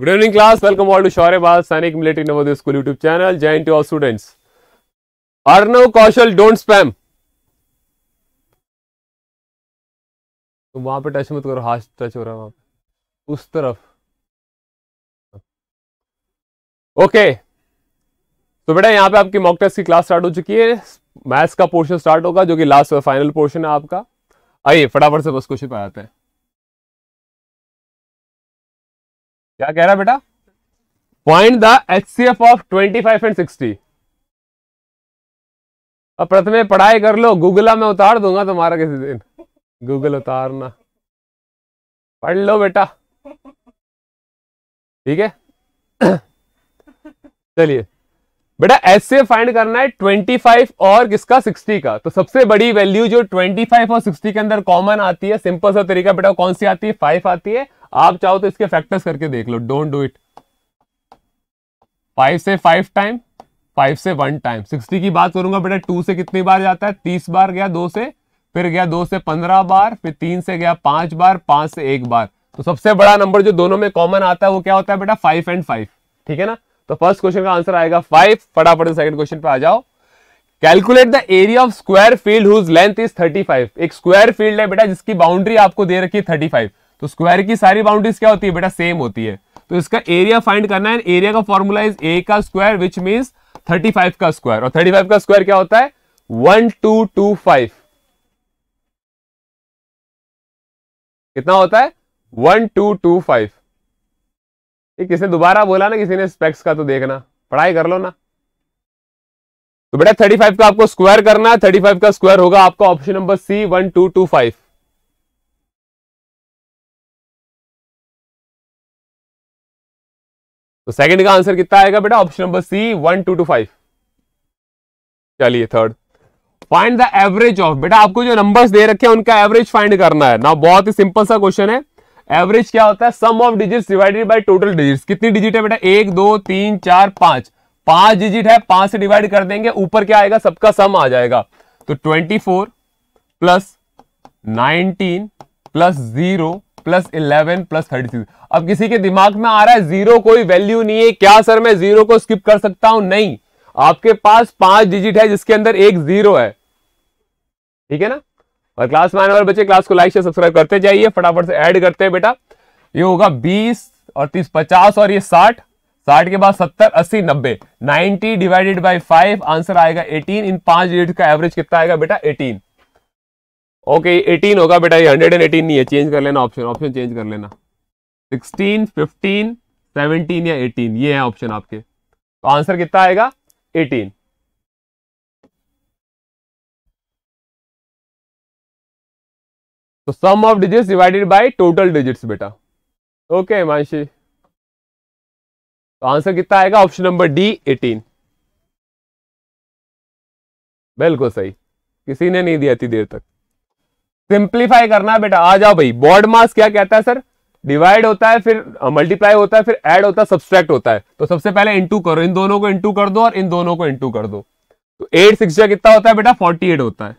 good evening class welcome all to Shaurya Bharat Sainik military Navodaya school YouTube channel join to all students Arnav Kaushal don't spam तुम वहां पे टच मत करो हाथ टच हो रहा है वहां उस तरफ ओके तो बेटा यहां पे आपकी मॉक टेस्ट की क्लास स्टार्ट हो चुकी है मैथ्स का पोर्शन स्टार्ट होगा जो कि लास्ट फाइनल पोर्शन है आपका आइए फटाफट से बस क्वेश्चन पर आते हैं क्या कह रहा बेटा point the H C F of twenty five and sixty अब प्रथमे पढ़ाई कर लो गूगला में उतार दूंगा तुम्हारा किसी दिन गूगल उतारना पढ़ लो बेटा ठीक है चलिए बेटा एस से फाइंड करना है 25 और किसका 60 का तो सबसे बड़ी वैल्यू जो 25 और 60 के अंदर कॉमन आती है सिंपल सा तरीका बेटा कौन सी आती है फाइव आती है आप चाहो तो इसके फैक्टर्स करके देख लो डोंट डू इट फाइव से फाइव टाइम फाइव से वन टाइम सिक्सटी की बात करूंगा बेटा टू से कितनी बार जाता है तीस बार गया दो से फिर गया दो से पंद्रह बार फिर तीन से गया पांच बार पांच से एक बार तो सबसे बड़ा नंबर जो दोनों में कॉमन आता है वो क्या होता है बेटा फाइव एंड फाइव ठीक है ना तो फर्स्ट क्वेश्चन का आंसर आएगा फाइव फटाफट सेकंड क्वेश्चन पे आ जाओ calculate the area of square field whose length is 35 एक स्क्वायर फील्ड है बेटा जिसकी बाउंड्री आपको दे रखी है 35 तो स्क्वायर की सारी बाउंड्रीज क्या होती है बेटा सेम होती है तो इसका एरिया फाइंड करना है एरिया का फॉर्मूला इज ए का स्क्वायर विच मीन्स फाइव का स्क्वायर और 35 का स्क्वायर क्या होता है वन टू टू फाइव कितना होता है वन टू टू फाइव ये किसने दोबारा बोला ना किसी ने स्पेक्स का तो देखना पढ़ाई कर लो ना तो बेटा थर्टी फाइव का आपको स्क्वायर करना है थर्टी फाइव का स्क्वायर होगा आपका option number C one two two five तो सेकंड का आंसर कितना आएगा बेटा option number C one two two five चलिए third find the average of बेटा आपको जो नंबर्स दे रखे हैं उनका एवरेज फाइंड करना है ना बहुत ही सिंपल सा क्वेश्चन है एवरेज क्या होता है sum of digit divided by total digits कितनी डिजिट है बेटा एक दो तीन चार पांच पांच डिजिट है पांच से डिवाइड कर देंगे ऊपर क्या आएगा सबका सम आ जाएगा तो twenty four plus nineteen plus zero plus eleven plus thirty six अब किसी के दिमाग में आ रहा है जीरो कोई वैल्यू नहीं है क्या सर मैं जीरो को स्किप कर सकता हूं नहीं आपके पास पांच डिजिट है जिसके अंदर एक जीरो है ठीक है ना और क्लास में आने वाले बच्चे क्लास को लाइक से सब्सक्राइब करते जाइए फटाफट से ऐड करते हैं बेटा ये होगा बीस और तीस पचास और ये साठ साठ के बाद सत्तर अस्सी नब्बे ninety divided by five answer आएगा एटीन इन पांच डिजिट का एवरेज कितना आएगा बेटा एटीन ओके एटीन होगा बेटा ये हंड्रेड एंड एटीन नहीं है चेंज कर लेना ऑप्शन ऑप्शन चेंज कर लेना सिक्सटीन फिफ्टीन सेवनटीन या एटीन ये है ऑप्शन आपके तो आंसर कितना आएगा एटीन तो sum of digits divided by total digits बेटा ओके हिमांशी तो आंसर कितना आएगा ऑप्शन नंबर डी एटीन बिल्कुल सही किसी ने नहीं दिया थी देर तक सिंप्लीफाई करना है बेटा आ जाओ भाई बॉड मास क्या कहता है सर डिवाइड होता है फिर मल्टीप्लाई होता है फिर ऐड होता है सब्सट्रैक्ट होता है तो सबसे पहले इंटू करो इन दोनों को इंटू कर दो और इन दोनों को इंटू कर दो तो एट सिक्स कितना होता है बेटा फोर्टी एट होता है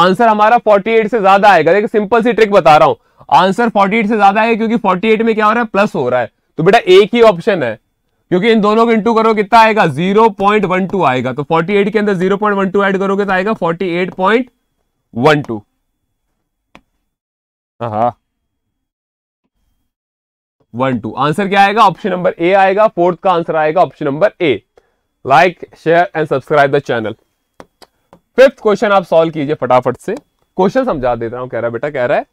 आंसर हमारा 48 से ज्यादा आएगा देखिए सिंपल सी ट्रिक बता रहा हूं आंसर 48 से ज्यादा आएगा क्योंकि 48 में क्या हो रहा है प्लस हो रहा है तो बेटा एक ही ऑप्शन है क्योंकि इन दोनों को इंटू करो कितना आएगा 0.12 आएगा तो 48 के अंदर 0.12 ऐड करोगे तो आएगा 48.12 हाँ वन टू आंसर क्या आएगा ऑप्शन नंबर ए आएगा फोर्थ का आंसर आएगा option number A like share and subscribe the channel fifth question आप सॉल्व कीजिए फटाफट से क्वेश्चन समझा देता हूं कह रहा है बेटा कह रहा है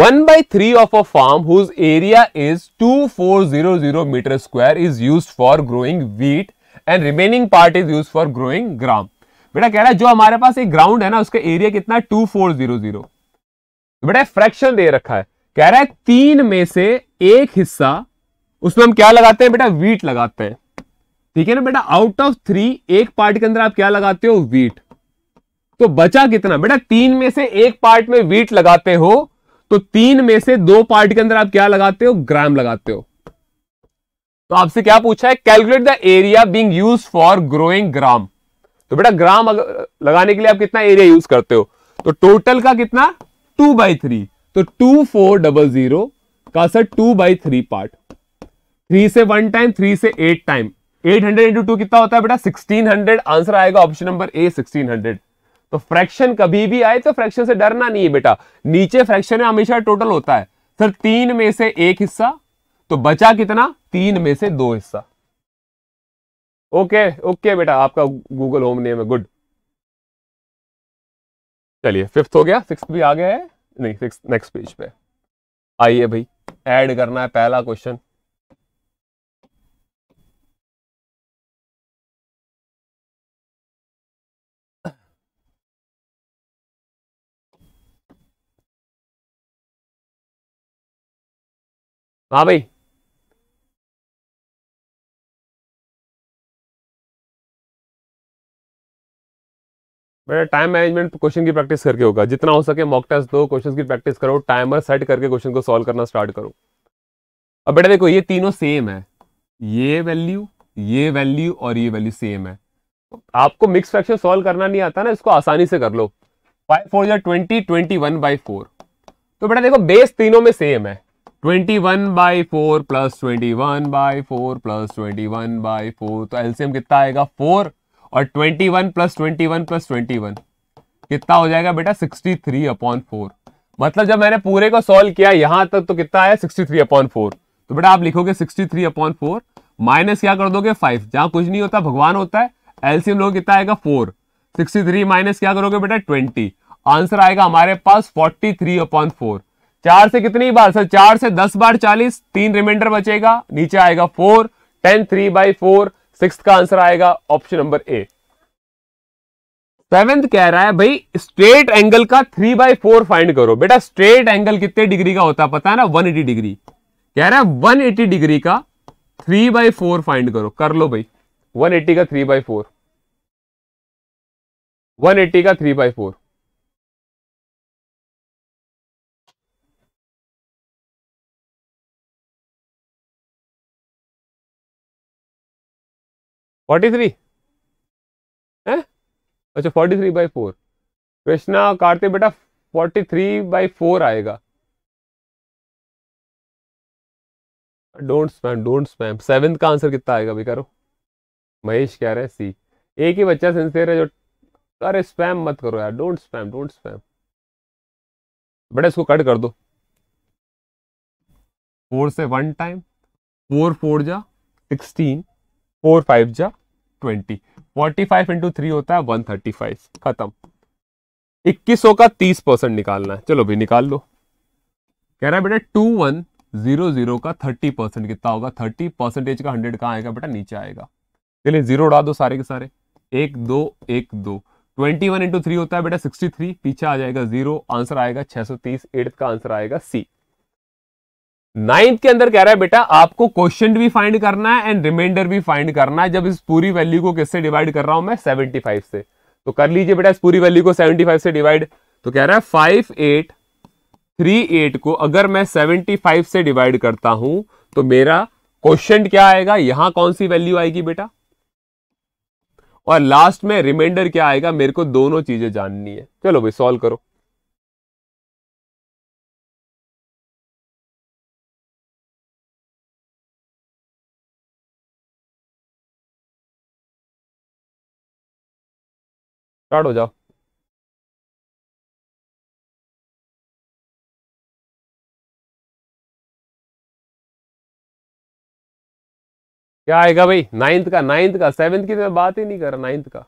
one by three of a farm whose area is two four zero zero meter square is use for growing wheat and remaining part is use for growing gram बेटा कह रहा है जो हमारे पास एक ग्राउंड है ना उसका एरिया कितना टू फोर जीरो जीरो बेटा फ्रैक्शन दे रखा है कह रहा है तीन में से एक हिस्सा उसमें हम क्या लगाते हैं बेटा वीट लगाते हैं ठीक है ना बेटा आउट ऑफ थ्री एक पार्ट के अंदर आप क्या लगाते हो वीट तो बचा कितना बेटा तीन में से एक पार्ट में वीट लगाते हो तो तीन में से दो पार्ट के अंदर आप क्या लगाते हो ग्राम लगाते हो तो आपसे क्या पूछा है calculate the area being use for growing gram तो बेटा ग्राम लगाने के लिए आप कितना एरिया यूज करते हो तो टोटल का कितना टू बाई थ्री तो टू फोर डबल जीरो का sir two by three part three से वन टाइम थ्री से eight time eight hundred into two कितना होता है बेटा सिक्सटीन हंड्रेड आंसर आएगा option number A sixteen hundred तो फ्रैक्शन कभी भी आए तो फ्रैक्शन से डरना नहीं है बेटा नीचे फ्रैक्शन है हमेशा टोटल होता है सर तीन में से एक हिस्सा तो बचा कितना तीन में से दो हिस्सा ओके ओके बेटा आपका गूगल होम नेम है गुड चलिए फिफ्थ हो गया सिक्स भी आ गया है नहीं सिक्स नेक्स्ट पेज पे आइए भाई ऐड करना है पहला क्वेश्चन हाँ भाई बेटा टाइम मैनेजमेंट क्वेश्चन की प्रैक्टिस करके होगा जितना हो सके मॉक टेस्ट दो क्वेश्चन की प्रैक्टिस करो टाइमर सेट करके क्वेश्चन को सॉल्व करना स्टार्ट करो अब बेटा देखो ये तीनों सेम है ये वैल्यू ये वैल्यू और ये वैल्यू सेम है आपको मिक्स फ्रैक्शन सॉल्व करना नहीं आता ना इसको आसानी से कर लो फाइव फोर या twenty twenty one by four तो बेटा देखो बेस तीनों में सेम है twenty one by four plus twenty one by four plus twenty one by four तो एलसीएम कितना आएगा फोर और twenty one plus twenty one plus twenty one कितना हो जाएगा बेटा सिक्सटी थ्री अपॉन फोर मतलब जब मैंने पूरे को सॉल्व किया यहां तक तो कितना आया सिक्सटी थ्री अपॉन फोर तो बेटा आप लिखोगे sixty three upon four minus क्या कर दोगे फाइव जहां कुछ नहीं होता भगवान होता है एलसीएम लोग कितना आएगा फोर सिक्सटी थ्री माइनस क्या करोगे बेटा ट्वेंटी आंसर आएगा हमारे पास फोर्टी थ्री अपॉन फोर चार से कितनी बार सर चार से दस बार चालीस तीन रिमाइंडर बचेगा नीचे आएगा four ten three by four six का आंसर आएगा ऑप्शन नंबर ए सेवेंथ कह रहा है भाई स्ट्रेट एंगल का थ्री बाई फोर फाइंड करो बेटा स्ट्रेट एंगल कितने डिग्री का होता है पता है ना 180 डिग्री कह रहा है 180 डिग्री का थ्री बाई फोर फाइंड करो कर लो भाई 180 का three by four one eighty का three by four forty three है अच्छा forty three by four Krishna Kartik बेटा फोर्टी थ्री बाई फोर आएगा don't spam don't spam seventh का आंसर कितना आएगा भाई करो महेश कह रहे हैं सी एक ही बच्चा सिंसियर है जो अरे स्पैम मत करो यार डोंट स्पैम डोंट स्पैम बेटा इसको कट कर दो फोर से वन टाइम फोर फोर जा सिक्सटीन फोर फाइव जा twenty forty five into three होता है वन थर्टी फाइव खत्म इक्कीस सौ का तीस परसेंट निकालना है चलो भाई निकाल लो कह रहा है बेटा टू वन जीरो जीरो का थर्टी परसेंट कितना होगा थर्टी परसेंटेज का हंड्रेड कहाँ आएगा बेटा नीचे आएगा चलिए जीरो उड़ा दो सारे के सारे एक दो एक दो ट्वेंटी वन इंटू थ्री होता है बेटा सिक्सटी थ्री पीछे आ जाएगा जीरो आंसर आएगा छः सौ तीस एट का आंसर आएगा सी नाइन्थ के अंदर कह रहा है बेटा आपको क्वेश्चन भी फाइंड करना है एंड रिमाइंडर भी फाइंड करना है जब इस पूरी वैल्यू को किससे डिवाइड कर रहा हूं मैं 75 से तो कर लीजिए बेटा इस पूरी वैल्यू को 75 से डिवाइड तो कह रहा है फाइव एट थ्री एट को अगर मैं 75 से डिवाइड करता हूं तो मेरा क्वेश्चन क्या आएगा यहां कौन सी वैल्यू आएगी बेटा और लास्ट में रिमाइंडर क्या आएगा मेरे को दोनों चीजें जाननी है चलो भाई सॉल्व करो स्टार्ट हो जाओ क्या आएगा भाई नाइन्थ का नाइन्थ का सेवेंथ की तो बात ही नहीं कर रहा नाइन्थ का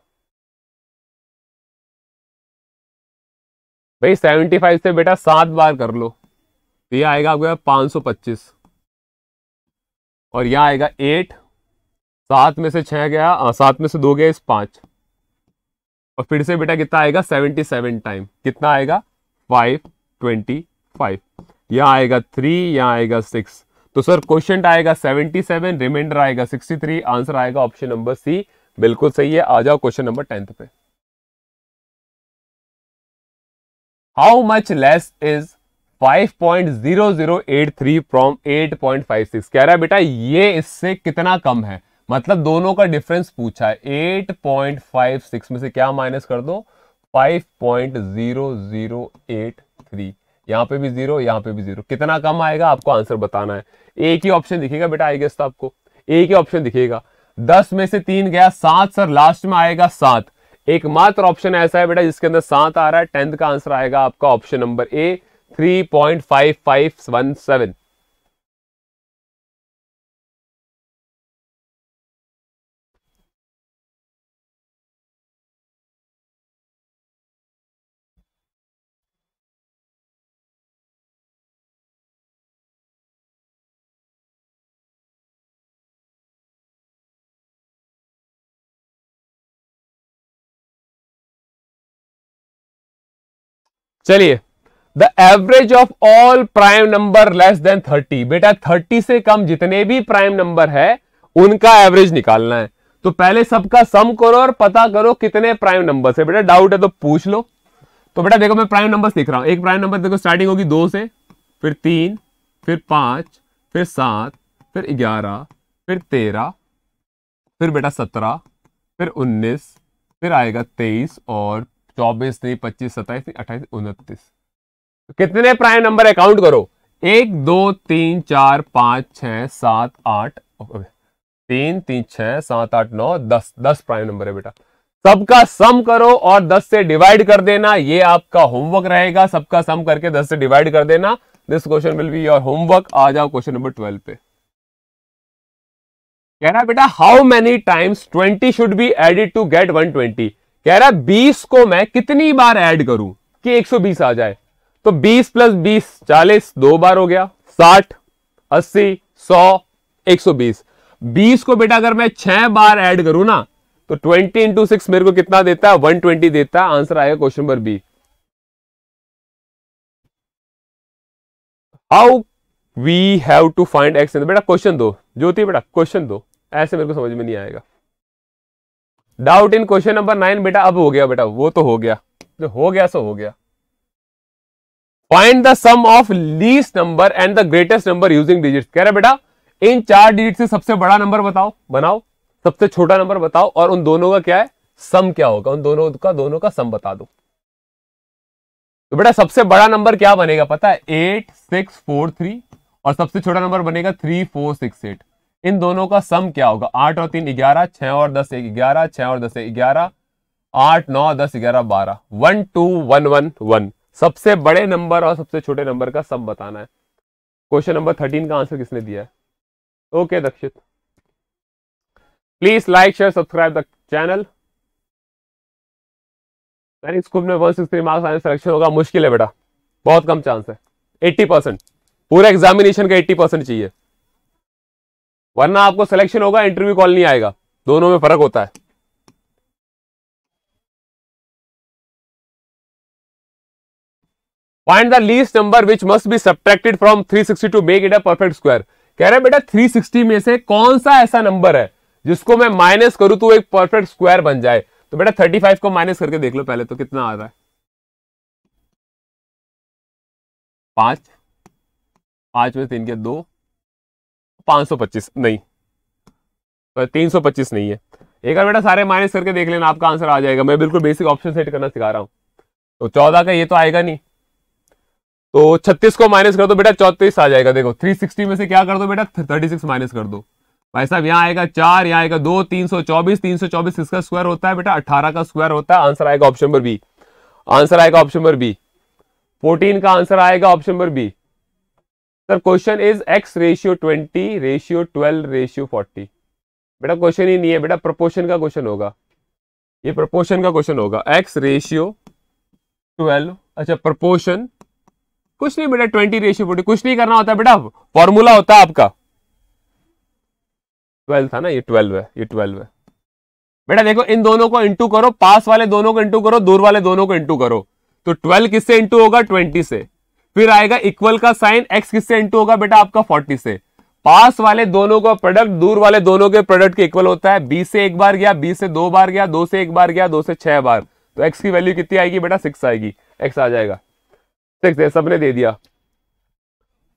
भाई सेवेंटी फाइव से बेटा सात बार कर लो तो ये आएगा आपके पांच सौ पच्चीस और यह आएगा एट सात में से छह गया सात में से दो गया इस पांच और फिर से बेटा कितना आएगा सेवेंटी सेवन टाइम कितना आएगा फाइव ट्वेंटी फाइव यहाँ आएगा थ्री यहाँ आएगा सिक्स तो सर क्वेश्चन आएगा सेवेंटी सेवन रिमाइंडर आएगा सिक्सटी थ्री आंसर आएगा ऑप्शन नंबर सी बिल्कुल सही है आ जाओ क्वेश्चन नंबर टेंथ पे how much less is 5.0083 from 8.56 कह रहा है बेटा ये इससे कितना कम है मतलब दोनों का डिफरेंस पूछा है 8.56 में से क्या माइनस कर दो 5.0083 यहां पे भी जीरो यहां पे भी जीरो कितना कम आएगा आपको आंसर बताना है एक ही ऑप्शन दिखेगा बेटा आई गेस तो आपको एक ही ऑप्शन दिखेगा दस में से तीन गया सात सर लास्ट में आएगा सात एकमात्र ऑप्शन ऐसा है बेटा जिसके अंदर सात आ रहा है टेंथ का आंसर आएगा आपका option number A three point five five one seven चलिए the average of all prime number less then thirty बेटा थर्टी से कम जितने भी प्राइम नंबर है उनका एवरेज निकालना है तो पहले सबका सम करो और पता करो कितने प्राइम नंबर है बेटा डाउट है तो पूछ लो तो बेटा देखो मैं प्राइम नंबर लिख रहा हूं एक प्राइम नंबर देखो स्टार्टिंग होगी दो से फिर तीन फिर पांच फिर सात फिर ग्यारह फिर तेरह फिर बेटा सत्रह फिर उन्नीस फिर आएगा तेईस और चौबीस तीन पच्चीस सत्ताईस अट्ठाईस उनतीस कितने प्राइम नंबर अकाउंट करो एक दो तीन चार पांच छ सात आठ तीन तीन छ सात आठ नौ दस दस प्राइम नंबर है बेटा सबका सम करो और दस से डिवाइड कर देना ये आपका होमवर्क रहेगा सबका सम करके दस से डिवाइड कर देना this question will be your homework आ जाओ क्वेश्चन नंबर ट्वेल्व पे कह रहा बेटा how many times twenty should be added to get one twenty कह रहा है बीस को मैं कितनी बार ऐड करूं कि 120 आ जाए तो 20 प्लस बीस चालीस दो बार हो गया 60 एक 100 120 20 को बेटा अगर मैं छह बार ऐड करूं ना तो 20 इंटू सिक्स मेरे को कितना देता है 120 देता है आंसर आएगा question number B how we have to find X बेटा क्वेश्चन दो ज्योति बेटा क्वेश्चन दो ऐसे मेरे को समझ में नहीं आएगा doubt in question number nine बेटा अब हो गया बेटा वो तो हो गया जो हो गया सो हो गया find the sum of least number and the greatest number using digit कह रहे बेटा इन चार डिजिट से सबसे बड़ा नंबर बताओ बनाओ सबसे छोटा नंबर बताओ और उन दोनों का क्या है सम क्या होगा उन दोनों का दोनों का सम बता दो तो बेटा सबसे बड़ा नंबर क्या बनेगा पता है एट सिक्स फोर थ्री और सबसे छोटा नंबर बनेगा थ्री फोर सिक्स एट इन दोनों का सम क्या होगा आठ और तीन ग्यारह छह और दस एक ग्यारह छ और दस एक ग्यारह आठ नौ दस ग्यारह बारह one two one one one सबसे बड़े नंबर और सबसे छोटे नंबर का सम बताना है क्वेश्चन नंबर थर्टीन का आंसर किसने दिया है okay Dakshit please like share subscribe the channel school में वन सिक्स मार्क्स आने सिलेक्शन होगा मुश्किल है बेटा बहुत कम चांस है एट्टी परसेंट पूरा एग्जामिनेशन का एट्टी परसेंट चाहिए वरना आपको सिलेक्शन होगा इंटरव्यू कॉल नहीं आएगा दोनों में फर्क होता है find the least number which must be subtracted from 360 to make it a perfect square कह रहे हैं बेटा 360 में से कौन सा ऐसा नंबर है जिसको मैं माइनस करूं तो एक परफेक्ट स्क्वायर बन जाए तो बेटा 35 को माइनस करके देख लो पहले तो कितना आ रहा है पांच पांच में तीन के दो 525 नहीं तो 325 नहीं है एक बार बेटा सारे माइनस करके देख लेना आपका आंसर आ जाएगा मैं बिल्कुल बेसिक ऑप्शन सेट करना सिखा रहा हूँ तो चौदह का ये तो आएगा नहीं तो छत्तीस को माइनस कर दो बेटा चौतीस आ जाएगा देखो थ्री में से क्या कर दो बेटा थर्टी माइनस कर दो भाई साहब यहाँ आएगा चार यहाँ आएगा दो तीन सौ चौबीस तीन सौ चौबीस इसका स्क्वायर होता है बेटा अठारह का स्क्वायर होता है आंसर आएगा ऑप्शन नंबर बी आंसर आएगा ऑप्शन नंबर बी फोर्टीन का आंसर आएगा option number B sir question is X ratio twenty ratio twelve ratio forty बेटा क्वेश्चन ही नहीं है बेटा प्रपोर्शन का क्वेश्चन होगा ये प्रपोर्शन का क्वेश्चन होगा एक्स रेशियो ट्वेल्व अच्छा प्रपोर्शन कुछ नहीं बेटा ट्वेंटी रेशियो फोर्टी कुछ नहीं करना होता बेटा फॉर्मूला होता है आपका ट्वेल्व था ना ये ट्वेल्व है ये ट्वेल्व है बेटा देखो इन दोनों को इंटू करो पास वाले दोनों को इंटू करो दूर वाले दोनों को इंटू करो तो ट्वेल्व किससे इंटू होगा ट्वेंटी से फिर आएगा इक्वल का साइन एक्स किससे इंटू होगा बेटा आपका फोर्टी से पास वाले दोनों का प्रोडक्ट दूर वाले दोनों के प्रोडक्ट के इक्वल होता है बी से एक बार गया बी से दो बार गया दो से एक बार गया दो से छह बार तो एक्स की वैल्यू कितनी आएगी बेटा सिक्स आएगी एक्स आ जाएगा सिक्स सबने दे दिया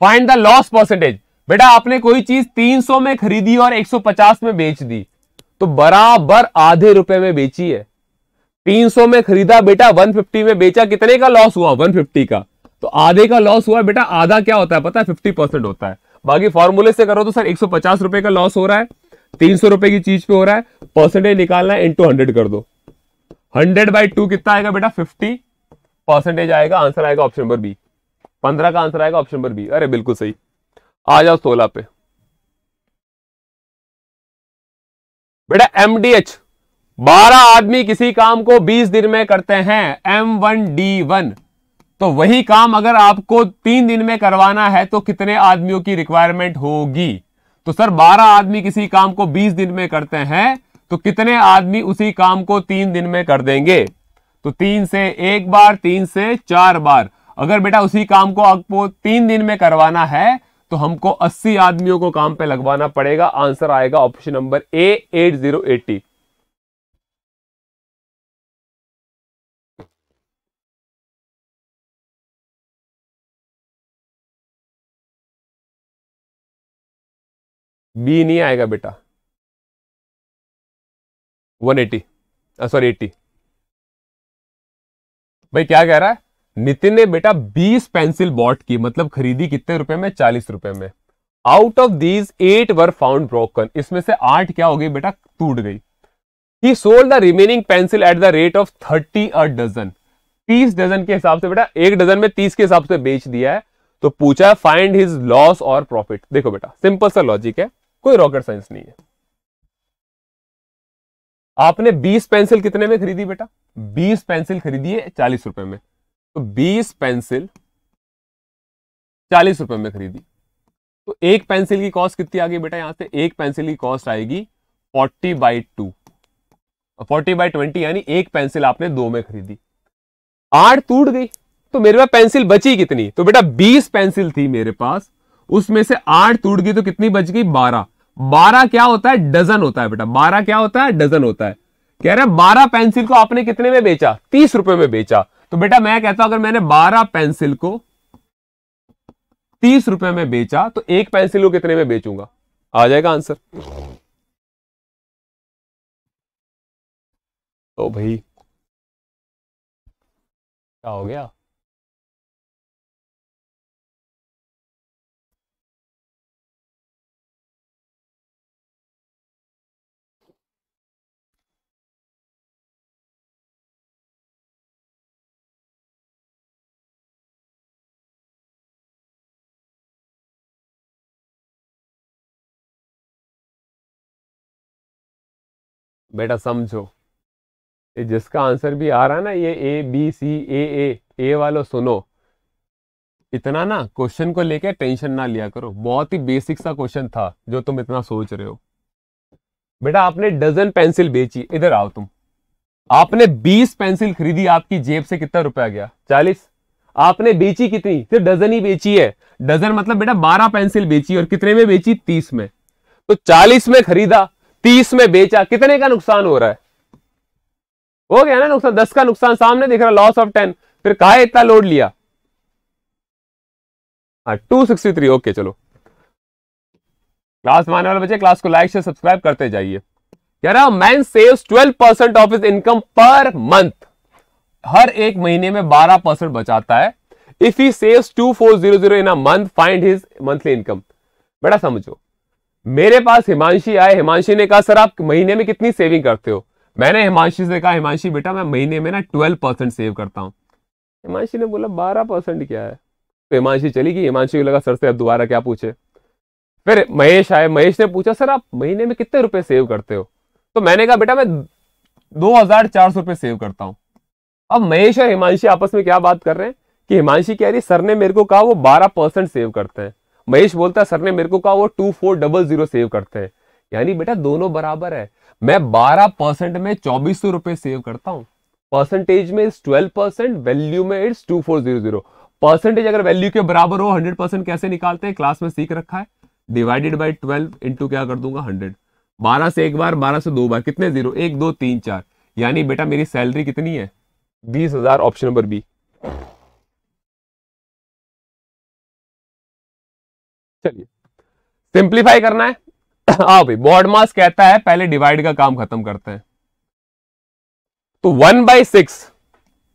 फाइंड द लॉस परसेंटेज बेटा आपने कोई चीज 300 में खरीदी और 150 में बेच दी तो बराबर आधे रुपए में बेची है 300 में खरीदा बेटा 150 में बेचा कितने का लॉस हुआ 150 का तो आधे का लॉस हुआ बेटा आधा क्या होता है पता है फिफ्टी परसेंट होता है बाकी फॉर्मूले से करो तो सर एक सौ पचास रुपए का लॉस हो रहा है तीन सौ रुपए की चीज पे हो रहा है परसेंटेज निकालना है इंटू हंड्रेड कर दो हंड्रेड बाई टू कितना आएगा बेटा फिफ्टी परसेंटेज आएगा आंसर आएगा ऑप्शन नंबर बी पंद्रह का आंसर आएगा ऑप्शन नंबर बी अरे बिल्कुल सही आ जाओ सोलह पे बेटा एमडीएच बारह आदमी किसी काम को बीस दिन में करते हैं एम वन डी वन तो वही काम अगर आपको तीन दिन में करवाना है तो कितने आदमियों की रिक्वायरमेंट होगी तो सर बारह आदमी किसी काम को बीस दिन में करते हैं तो कितने आदमी उसी काम को तीन दिन में कर देंगे तो तीन से एक बार तीन से चार बार अगर बेटा उसी काम को आपको तीन दिन में करवाना है तो हमको 80 आदमियों को काम पे लगवाना पड़ेगा आंसर आएगा option number A eight zero eighty B नहीं आएगा बेटा 180 सॉरी 80 भाई क्या कह रहा है नितिन ने बेटा 20 पेंसिल बॉट की मतलब खरीदी कितने रुपए में चालीस रुपए में out of these eight were found broken इसमें से आठ क्या हो गई बेटा टूट गई he sold the remaining pencil at the rate of thirty a dozen तीस डजन के हिसाब से बेटा एक डजन में तीस के हिसाब से बेच दिया है तो पूछा फाइंड हिज लॉस और प्रॉफिट देखो बेटा सिंपल सा लॉजिक है कोई रॉकेट साइंस नहीं है आपने 20 पेंसिल कितने में खरीदी बेटा 20 पेंसिल खरीदी है चालीस रुपए में तो 20 पेंसिल चालीस रुपए में खरीदी तो एक पेंसिल की कॉस्ट कितनी आ गई बेटा यहां से एक पेंसिल की कॉस्ट आएगी forty by two forty by twenty यानी एक पेंसिल आपने दो में खरीदी आठ टूट गई तो मेरे पास पेंसिल बची कितनी तो बेटा बीस पेंसिल थी मेरे पास उसमें से आठ टूट गई तो कितनी बच गई बारह बारह क्या होता है डजन होता है बेटा बारह क्या होता है डजन होता है कह रहे बारह पेंसिल को आपने कितने में बेचा तीस रुपए में बेचा तो बेटा मैं कहता हूं अगर मैंने बारह पेंसिल को तीस रुपए में बेचा तो एक पेंसिल को कितने में बेचूंगा आ जाएगा आंसर ओ भाई क्या हो गया बेटा समझो ये जिसका आंसर भी आ रहा है ना ये ए बी सी ए ए ए वालों सुनो इतना ना क्वेश्चन को लेके टेंशन ना लिया करो बहुत ही बेसिक सा क्वेश्चन था जो तुम इतना सोच रहे हो बेटा आपने डजन पेंसिल बेची इधर आओ तुम आपने 20 पेंसिल खरीदी आपकी जेब से कितना रुपया गया 40 आपने बेची कितनी सिर्फ डजन ही बेची है डजन मतलब बेटा 12 पेंसिल बेची और कितने में बेची 30 में तो 40 में खरीदा तीस में बेचा कितने का नुकसान हो रहा है हो गया ना नुकसान दस का नुकसान सामने दिख रहा लॉस ऑफ टेन फिर कहा इतना लोड लिया टू सिक्सटी थ्री ओके चलो क्लास मानने वाले बच्चे क्लास को लाइक से सब्सक्राइब करते जाइए कह रहा man saves twelve percent of his income per month हर एक महीने में बारह परसेंट बचाता है if he saves two four zero zero in a month find his monthly income बेटा समझो मेरे पास हिमांशी आए हिमांशी ने कहा सर आप महीने में कितनी सेविंग करते हो मैंने हिमांशी से कहा हिमांशी बेटा मैं महीने में ना ट्वेल्व परसेंट सेव करता हूँ हिमांशी ने बोला बारह परसेंट क्या है तो हिमांशी चली गई हिमांशी को लगा सर से अब दोबारा क्या पूछे फिर महेश आए महेश ने पूछा सर आप महीने में कितने रुपए सेव करते हो तो मैंने कहा बेटा मैं दो हजार चार सौ रुपये सेव करता हूँ अब महेश और हिमांशी आपस में क्या बात कर रहे हैं कि हिमांशी कह रही सर ने मेरे को कहा वो बारह परसेंट सेव करते हैं महेश बोलता सर ने मेरे को कहा वो two four double zero save करते हैं यानी बेटा दोनों बराबर है मैं बारह परसेंट में चौबीस सौ रुपए सेव करता हूं परसेंटेज में इट्स ट्वेल्व परसेंट वैल्यू में it's two four zero zero percentage अगर वैल्यू के बराबर हो हंड्रेड परसेंट कैसे निकालते हैं क्लास में सीख रखा है डिवाइडेड बाई ट्वेल्व इंटू क्या कर दूंगा हंड्रेड बारह से एक बार बारह से दो बार कितने जीरो एक दो तीन चार यानी बेटा मेरी सैलरी कितनी है बीस हजार ऑप्शन नंबर बी चलिए सिंप्लीफाई करना है हाँ भाई बॉर्ड मास कहता है पहले डिवाइड का काम खत्म करते हैं तो one by six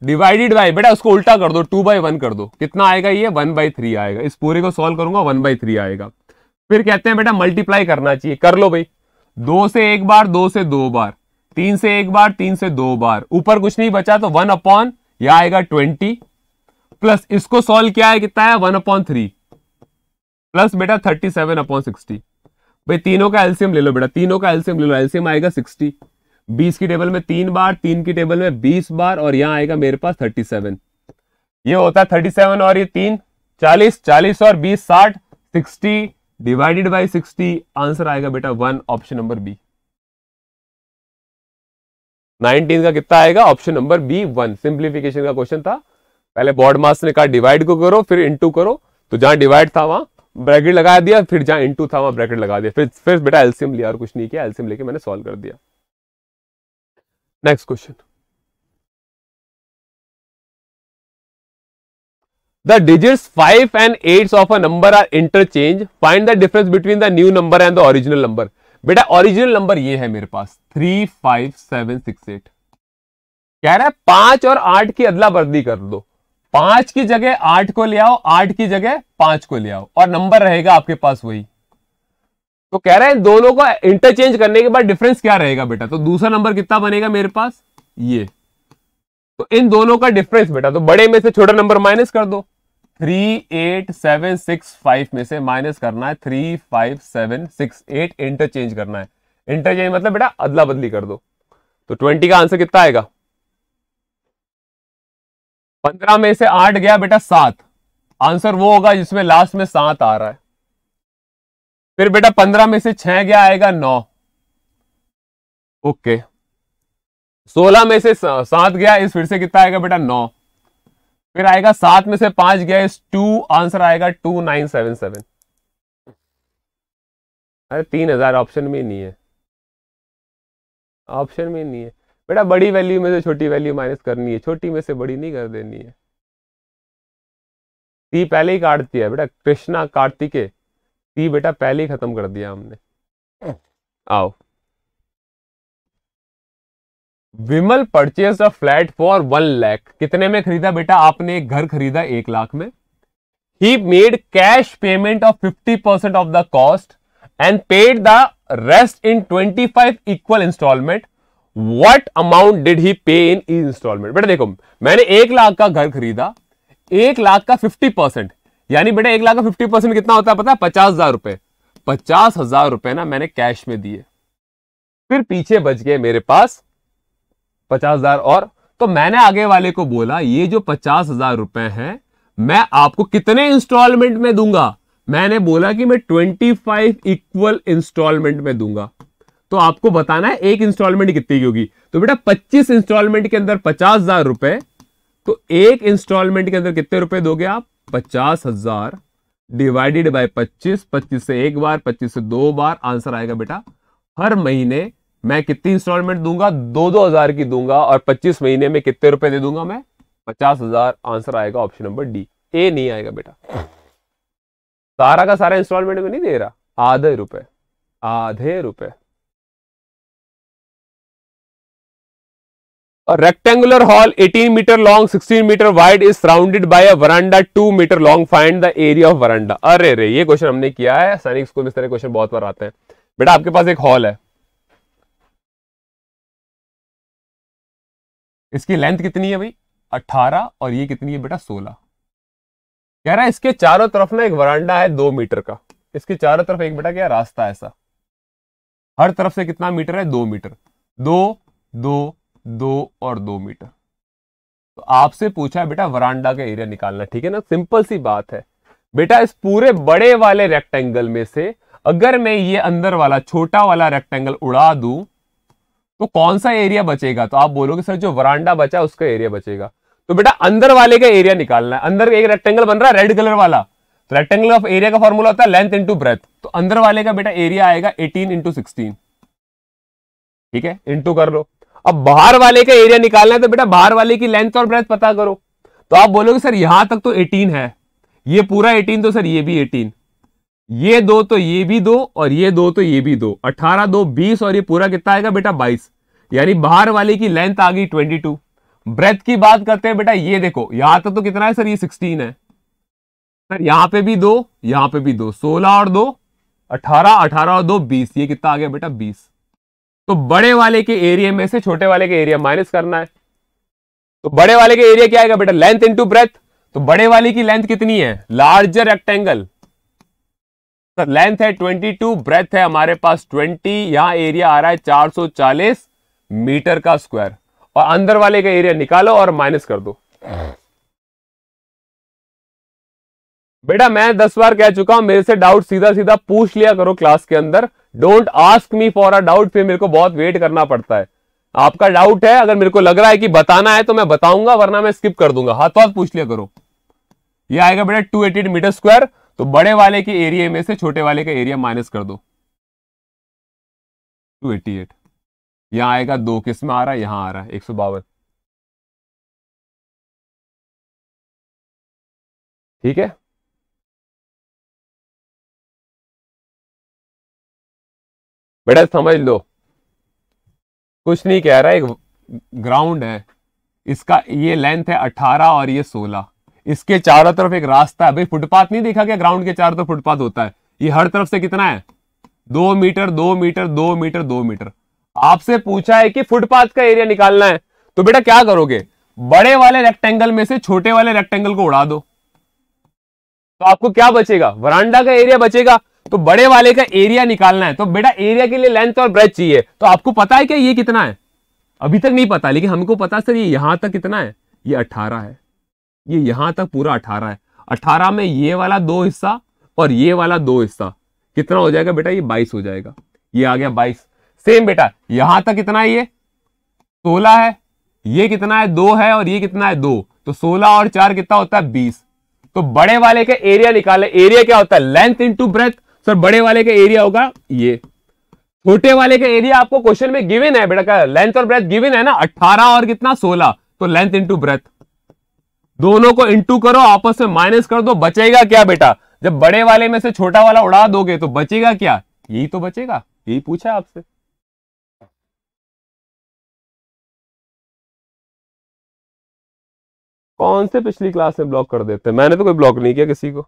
divided by बेटा उसको उल्टा कर दो टू बाई वन कर दो कितना आएगा ये वन बाई थ्री आएगा इस पूरे को सॉल्व करूंगा वन बाई थ्री आएगा फिर कहते हैं बेटा मल्टीप्लाई करना चाहिए कर लो भाई दो से एक बार दो से दो बार तीन से एक बार तीन से दो बार ऊपर कुछ नहीं बचा तो वन अपॉन यह आएगा ट्वेंटी प्लस इसको सॉल्व क्या है कितना है वन अपॉन थ्री प्लस बेटा थर्टी सेवन अपॉन सिक्सटी भाई तीनों का एल्सियम ले लो बेटा तीनों का एल्सियम ले लो एल्सियम आएगा सिक्सटी बीस की टेबल में तीन बार तीन की टेबल में बीस बार और यहाँ आएगा मेरे पास थर्टी सेवन ये होता है थर्टी सेवन और ये तीन चालीस चालीस और बीस साठ sixty divided by sixty answer आएगा बेटा one option number B nineteen का कितना आएगा option number B one simplification का क्वेश्चन था पहले बॉर्ड मास ने कहा डिवाइड को करो फिर इंटू करो तो जहां डिवाइड था वहां ब्रैकेट लगा दिया फिर जहाँ इंटू था वहाँ ब्रैकेट लगा दिया फिर फिर बेटा एल्सियम लिया और कुछ नहीं किया एल्सियम लेके मैंने सॉल्व कर दिया next question the digits five and eights of a number are interchange find the difference between the new number and the original number बेटा ओरिजिनल नंबर ये है मेरे पास three five seven six eight कह रहा है पांच और आठ की अदला बदली कर दो पांच की जगह आठ को ले आओ आठ की जगह पांच को ले आओ और नंबर रहेगा आपके पास वही तो कह रहे हैं दोनों को इंटरचेंज करने के बाद डिफरेंस क्या रहेगा बेटा तो दूसरा नंबर कितना बनेगा मेरे पास ये तो इन दोनों का डिफरेंस बेटा तो बड़े में से छोटा नंबर माइनस कर दो three eight seven six five में से माइनस करना है three five seven six eight interchange करना है इंटरचेंज मतलब बेटा अदला बदली कर दो तो ट्वेंटी का आंसर कितना आएगा पंद्रह में से आठ गया बेटा सात आंसर वो होगा जिसमें लास्ट में सात आ रहा है फिर बेटा पंद्रह में से छह गया आएगा नौ ओके सोलह में से सात गया इस फिर से कितना आएगा बेटा नौ फिर आएगा सात में से पांच गया इस टू आंसर आएगा टू नाइन सेवन सेवन अरे तीन हजार ऑप्शन में नहीं है ऑप्शन में नहीं है बेटा बड़ी वैल्यू में से छोटी वैल्यू माइनस करनी है छोटी में से बड़ी नहीं कर देनी है ती पहले ही काट दिया बेटा कृष्णा कार्तिके टी बेटा पहले ही खत्म कर दिया हमने आओ Vimal purchase a flat for one lakh कितने में खरीदा बेटा आपने एक घर खरीदा एक लाख में he made cash payment of fifty percent of the cost and paid the rest in twenty five equal installment what amount did he pay in instalment बेटा देखो मैंने एक लाख का घर खरीदा एक लाख का फिफ्टी परसेंट यानी बेटा एक लाख का फिफ्टी परसेंट कितना होता है पता है पचास हजार रुपए पचास हजार रुपए ना मैंने कैश में दिए फिर पीछे बच गए मेरे पास पचास हजार और तो मैंने आगे वाले को बोला ये जो पचास हजार रुपए है मैं आपको कितने इंस्टॉलमेंट में दूंगा मैंने बोला कि मैं ट्वेंटी फाइव इक्वल इंस्टॉलमेंट में दूंगा तो आपको बताना है एक इंस्टॉलमेंट कितनी की होगी तो बेटा पच्चीस इंस्टॉलमेंट के अंदर पचास हजार रुपए तो एक इंस्टॉलमेंट के अंदर कितने रुपए दोगे आप पचास हजार डिवाइडेड बाय पच्चीस पच्चीस से एक बार पच्चीस से दो बार आंसर आएगा बेटा हर महीने मैं कितनी इंस्टॉलमेंट दूंगा दो दो हजार की दूंगा और पच्चीस महीने में कितने रुपए दे दूंगा मैं पचास हजार आंसर आएगा ऑप्शन नंबर डी ए नहीं आएगा बेटा सारा का सारा इंस्टॉलमेंट में नहीं दे रहा आधे रुपए आधे रुपए A rectangular hall 18 metre long 16 metre wide is surrounded by a veranda 2 metre long find the area of veranda अरे रे ये क्वेश्चन हमने किया है सैनिक स्कूल में इस तरह क्वेश्चन बहुत बार आते हैं बेटा आपके पास एक हॉल है इसकी लेंथ कितनी है भाई 18 और ये कितनी है बेटा 16 कह रहा है इसके चारों तरफ ना एक वरांडा है दो मीटर का इसके चारों तरफ एक बेटा क्या रास्ता ऐसा हर तरफ से कितना मीटर है दो मीटर दो दो दो और दो मीटर तो आपसे पूछा है बेटा वरांडा का एरिया निकालना ठीक है ना सिंपल सी बात है बेटा इस पूरे बड़े वाले रेक्टेंगल में से अगर मैं ये अंदर वाला छोटा वाला रेक्टेंगल उड़ा दू तो कौन सा एरिया बचेगा तो आप बोलोगे सर जो वरांडा बचा उसका एरिया बचेगा तो बेटा अंदर वाले का एरिया निकालना है अंदर एक रेक्टेंगल बन रहा है रेड कलर वाला तो रेक्टेंगल ऑफ एरिया का फॉर्मूला होता है लेंथ इंटू ब्रेथ तो अंदर वाले का बेटा एरिया आएगा एटीन इंटू सिक्सटीन ठीक है इंटू कर लो अब बाहर वाले का एरिया निकालना है तो बेटा बाहर वाले की लेंथ और ब्रेथ पता करो तो आप बोलोगे सर यहां तक तो 18 है ये पूरा 18 तो सर ये भी 18 ये दो तो ये भी दो और ये दो तो ये भी दो 18 दो 20 और ये पूरा कितना आएगा बेटा 22 यानी बाहर वाले की लेंथ आ गई 22 ब्रेथ की बात करते हैं बेटा ये देखो यहां तक तो कितना है सर ये 16 है सर यहां पे भी दो यहां पे भी दो सोलह और दो अठारह अठारह और दो बीस ये कितना आ गया बेटा बीस तो बड़े वाले के एरिया में से छोटे वाले के एरिया माइनस करना है तो बड़े वाले के एरिया क्या आएगा बेटा लेंथ इंटू ब्रेथ तो बड़े वाले की लेंथ कितनी है लार्जर रेक्टेंगल सर लेंथ है 22 ब्रेथ है हमारे पास 20 यहां एरिया आ रहा है 440 मीटर का स्क्वायर और अंदर वाले का एरिया निकालो और माइनस कर दो बेटा मैं दस बार कह चुका हूं मेरे से डाउट सीधा सीधा पूछ लिया करो क्लास के अंदर don't ask me for a doubt फिर मेरे को बहुत वेट करना पड़ता है आपका डाउट है अगर मेरे को लग रहा है कि बताना है तो मैं बताऊंगा वरना मैं स्किप कर दूंगा हाथों हाथ पूछ लिया करो ये आएगा बेटा टू एटी मीटर स्क्वायर तो बड़े वाले के एरिया में से छोटे वाले का एरिया माइनस कर दो टू एटी एट यहां आएगा दो किस में आ रहा है यहां आ रहा है एक सौ बावन ठीक है बेटा समझ लो कुछ नहीं कह रहा एक ग्राउंड है इसका ये लेंथ है अठारह और ये सोलह इसके चारों तरफ एक रास्ता है भाई फुटपाथ नहीं देखा गया ग्राउंड के चारों तरफ फुटपाथ होता है ये हर तरफ से कितना है दो मीटर दो मीटर दो मीटर दो मीटर आपसे पूछा है कि फुटपाथ का एरिया निकालना है तो बेटा क्या करोगे बड़े वाले रेक्टेंगल में से छोटे वाले रेक्टेंगल को उड़ा दो तो आपको क्या बचेगा वरांडा का एरिया बचेगा तो बड़े वाले का एरिया निकालना है तो बेटा एरिया के लिए लेंथ और ब्रेथ चाहिए तो आपको पता है क्या ये कितना है अभी तक नहीं पता लेकिन हमको पता सर ये यहां तक कितना है ये अठारह है ये यहां तक पूरा अठारह है अठारह में ये वाला दो हिस्सा और ये वाला दो हिस्सा कितना हो जाएगा बेटा ये बाईस हो जाएगा ये आ गया बाईस सेम बेटा यहां तक कितना है ये सोलह है ये कितना है दो है और ये कितना है दो तो सोलह और चार कितना होता है बीस तो बड़े वाले का एरिया निकाले एरिया क्या होता है लेंथ इंटू ब्रेथ सर बड़े वाले का एरिया होगा ये छोटे वाले का एरिया आपको क्वेश्चन में गिवन है बेटा का लेंथ और ब्रेथ गिवन है ना अट्ठारह और कितना सोलह तो लेंथ इंटू ब्रेथ दोनों को इंटू करो आपस में माइनस कर दो बचेगा क्या बेटा जब बड़े वाले में से छोटा वाला उड़ा दोगे तो बचेगा क्या यही तो बचेगा यही पूछा आपसे कौन से पिछली क्लास में ब्लॉक कर देते मैंने तो कोई ब्लॉक नहीं किया किसी को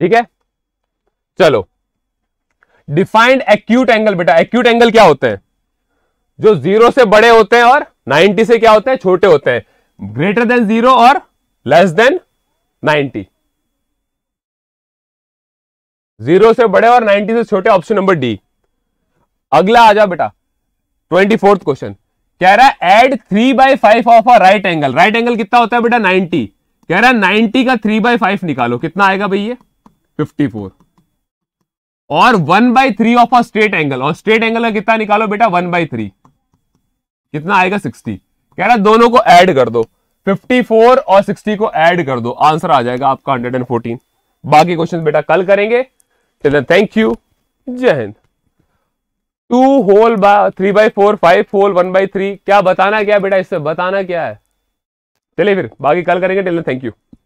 ठीक है चलो डिफाइंड एक्यूट एंगल बेटा एक्यूट एंगल क्या होते हैं जो जीरो से बड़े होते हैं और नाइनटी से क्या होते हैं छोटे होते हैं ग्रेटर देन जीरो और लेस देन नाइनटी जीरो से बड़े और नाइनटी से छोटे ऑप्शन नंबर डी अगला आ जाओ बेटा ट्वेंटी फोर्थ क्वेश्चन कह रहा है add three by five of a right angle right angle कितना होता है बेटा नाइनटी कह रहा है नाइनटी का थ्री बाई फाइव निकालो कितना आएगा भैया फिफ्टी फोर और one by three of a straight angle और स्ट्रेट एंगल का कितना निकालो बेटा वन बाई थ्री कितना आएगा सिक्सटी कह रहा दोनों को ऐड कर दो फिफ्टी फोर और सिक्सटी को ऐड कर दो आंसर आ जाएगा आपका हंड्रेड एंड फोर्टीन बाकी क्वेश्चन बेटा कल करेंगे थैंक यू जय हिंद two whole by three by four five whole one by three क्या बताना क्या बेटा इससे बताना क्या है चलिए फिर बाकी कल करेंगे टेलर थैंक यू